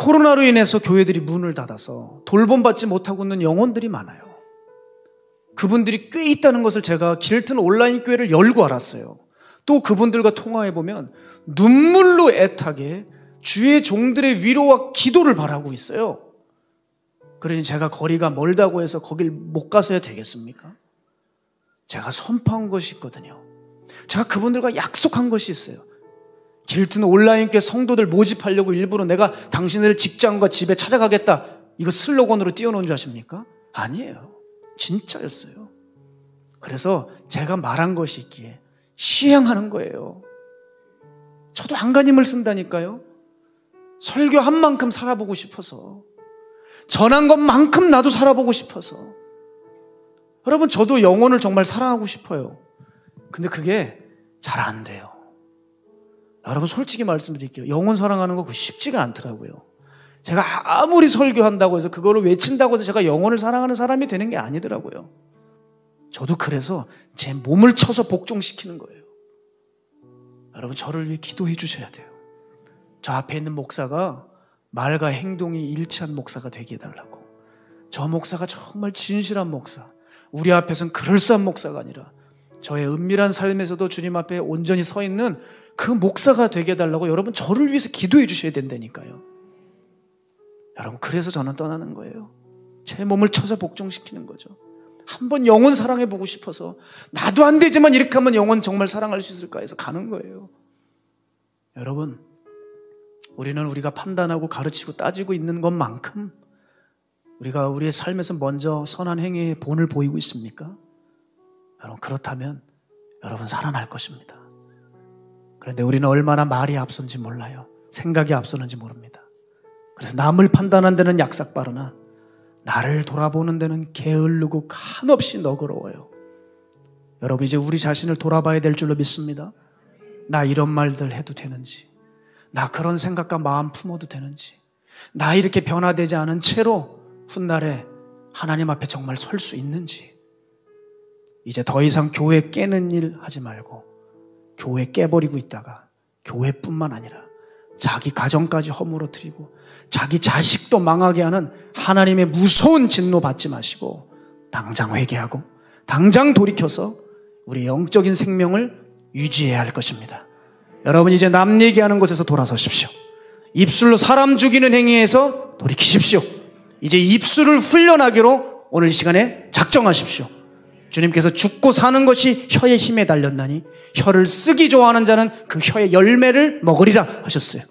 코로나로 인해서 교회들이 문을 닫아서 돌봄받지 못하고 있는 영혼들이 많아요. 그분들이 꽤 있다는 것을 제가 길튼 온라인 교회를 열고 알았어요. 또 그분들과 통화해 보면 눈물로 애타게 주의 종들의 위로와 기도를 바라고 있어요. 그러니 제가 거리가 멀다고 해서 거길 못 가서야 되겠습니까? 제가 선포한 것이 있거든요. 제가 그분들과 약속한 것이 있어요. 길는 온라인께 성도들 모집하려고 일부러 내가 당신을 직장과 집에 찾아가겠다. 이거 슬로건으로 띄워놓은 줄 아십니까? 아니에요. 진짜였어요. 그래서 제가 말한 것이 있기에 시행하는 거예요. 저도 안간힘을 쓴다니까요. 설교한 만큼 살아보고 싶어서. 전한 것만큼 나도 살아보고 싶어서. 여러분, 저도 영혼을 정말 사랑하고 싶어요. 근데 그게 잘 안 돼요. 여러분 솔직히 말씀드릴게요. 영혼 사랑하는 거 쉽지가 않더라고요. 제가 아무리 설교한다고 해서 그거를 외친다고 해서 제가 영혼을 사랑하는 사람이 되는 게 아니더라고요. 저도 그래서 제 몸을 쳐서 복종시키는 거예요. 여러분 저를 위해 기도해 주셔야 돼요. 저 앞에 있는 목사가 말과 행동이 일치한 목사가 되게 해달라고. 저 목사가 정말 진실한 목사. 우리 앞에선 그럴싸한 목사가 아니라 저의 은밀한 삶에서도 주님 앞에 온전히 서 있는 그 목사가 되게 해달라고 여러분 저를 위해서 기도해 주셔야 된다니까요. 여러분, 그래서 저는 떠나는 거예요. 제 몸을 쳐서 복종시키는 거죠. 한번 영혼 사랑해 보고 싶어서 나도 안 되지만 이렇게 하면 영혼 정말 사랑할 수 있을까 해서 가는 거예요. 여러분, 우리는 우리가 판단하고 가르치고 따지고 있는 것만큼 우리가 우리의 삶에서 먼저 선한 행위의 본을 보이고 있습니까? 여러분, 그렇다면 여러분 살아날 것입니다. 그런데 우리는 얼마나 말이 앞선지 몰라요. 생각이 앞서는지 모릅니다. 그래서 남을 판단한 데는 약삭빠르나 나를 돌아보는 데는 게을르고 한없이 너그러워요. 여러분 이제 우리 자신을 돌아봐야 될 줄로 믿습니다. 나 이런 말들 해도 되는지, 나 그런 생각과 마음 품어도 되는지, 나 이렇게 변화되지 않은 채로 훗날에 하나님 앞에 정말 설 수 있는지, 이제 더 이상 교회 깨는 일 하지 말고 교회 깨버리고 있다가 교회뿐만 아니라 자기 가정까지 허물어뜨리고 자기 자식도 망하게 하는 하나님의 무서운 진노 받지 마시고 당장 회개하고 당장 돌이켜서 우리 영적인 생명을 유지해야 할 것입니다. 여러분 이제 남 얘기하는 곳에서 돌아서십시오. 입술로 사람 죽이는 행위에서 돌이키십시오. 이제 입술을 훈련하기로 오늘 이 시간에 작정하십시오. 주님께서 죽고 사는 것이 혀의 힘에 달렸나니 혀를 쓰기 좋아하는 자는 그 혀의 열매를 먹으리라 하셨어요.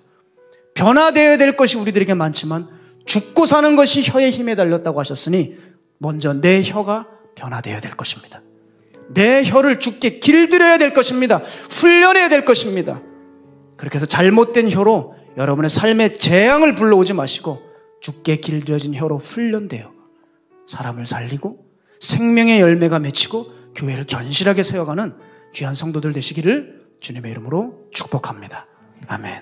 변화되어야 될 것이 우리들에게 많지만 죽고 사는 것이 혀의 힘에 달렸다고 하셨으니 먼저 내 혀가 변화되어야 될 것입니다. 내 혀를 죽게 길들여야 될 것입니다. 훈련해야 될 것입니다. 그렇게 해서 잘못된 혀로 여러분의 삶에 재앙을 불러오지 마시고 죽게 길들여진 혀로 훈련되어 사람을 살리고 생명의 열매가 맺히고 교회를 견실하게 세워가는 귀한 성도들 되시기를 주님의 이름으로 축복합니다. 아멘.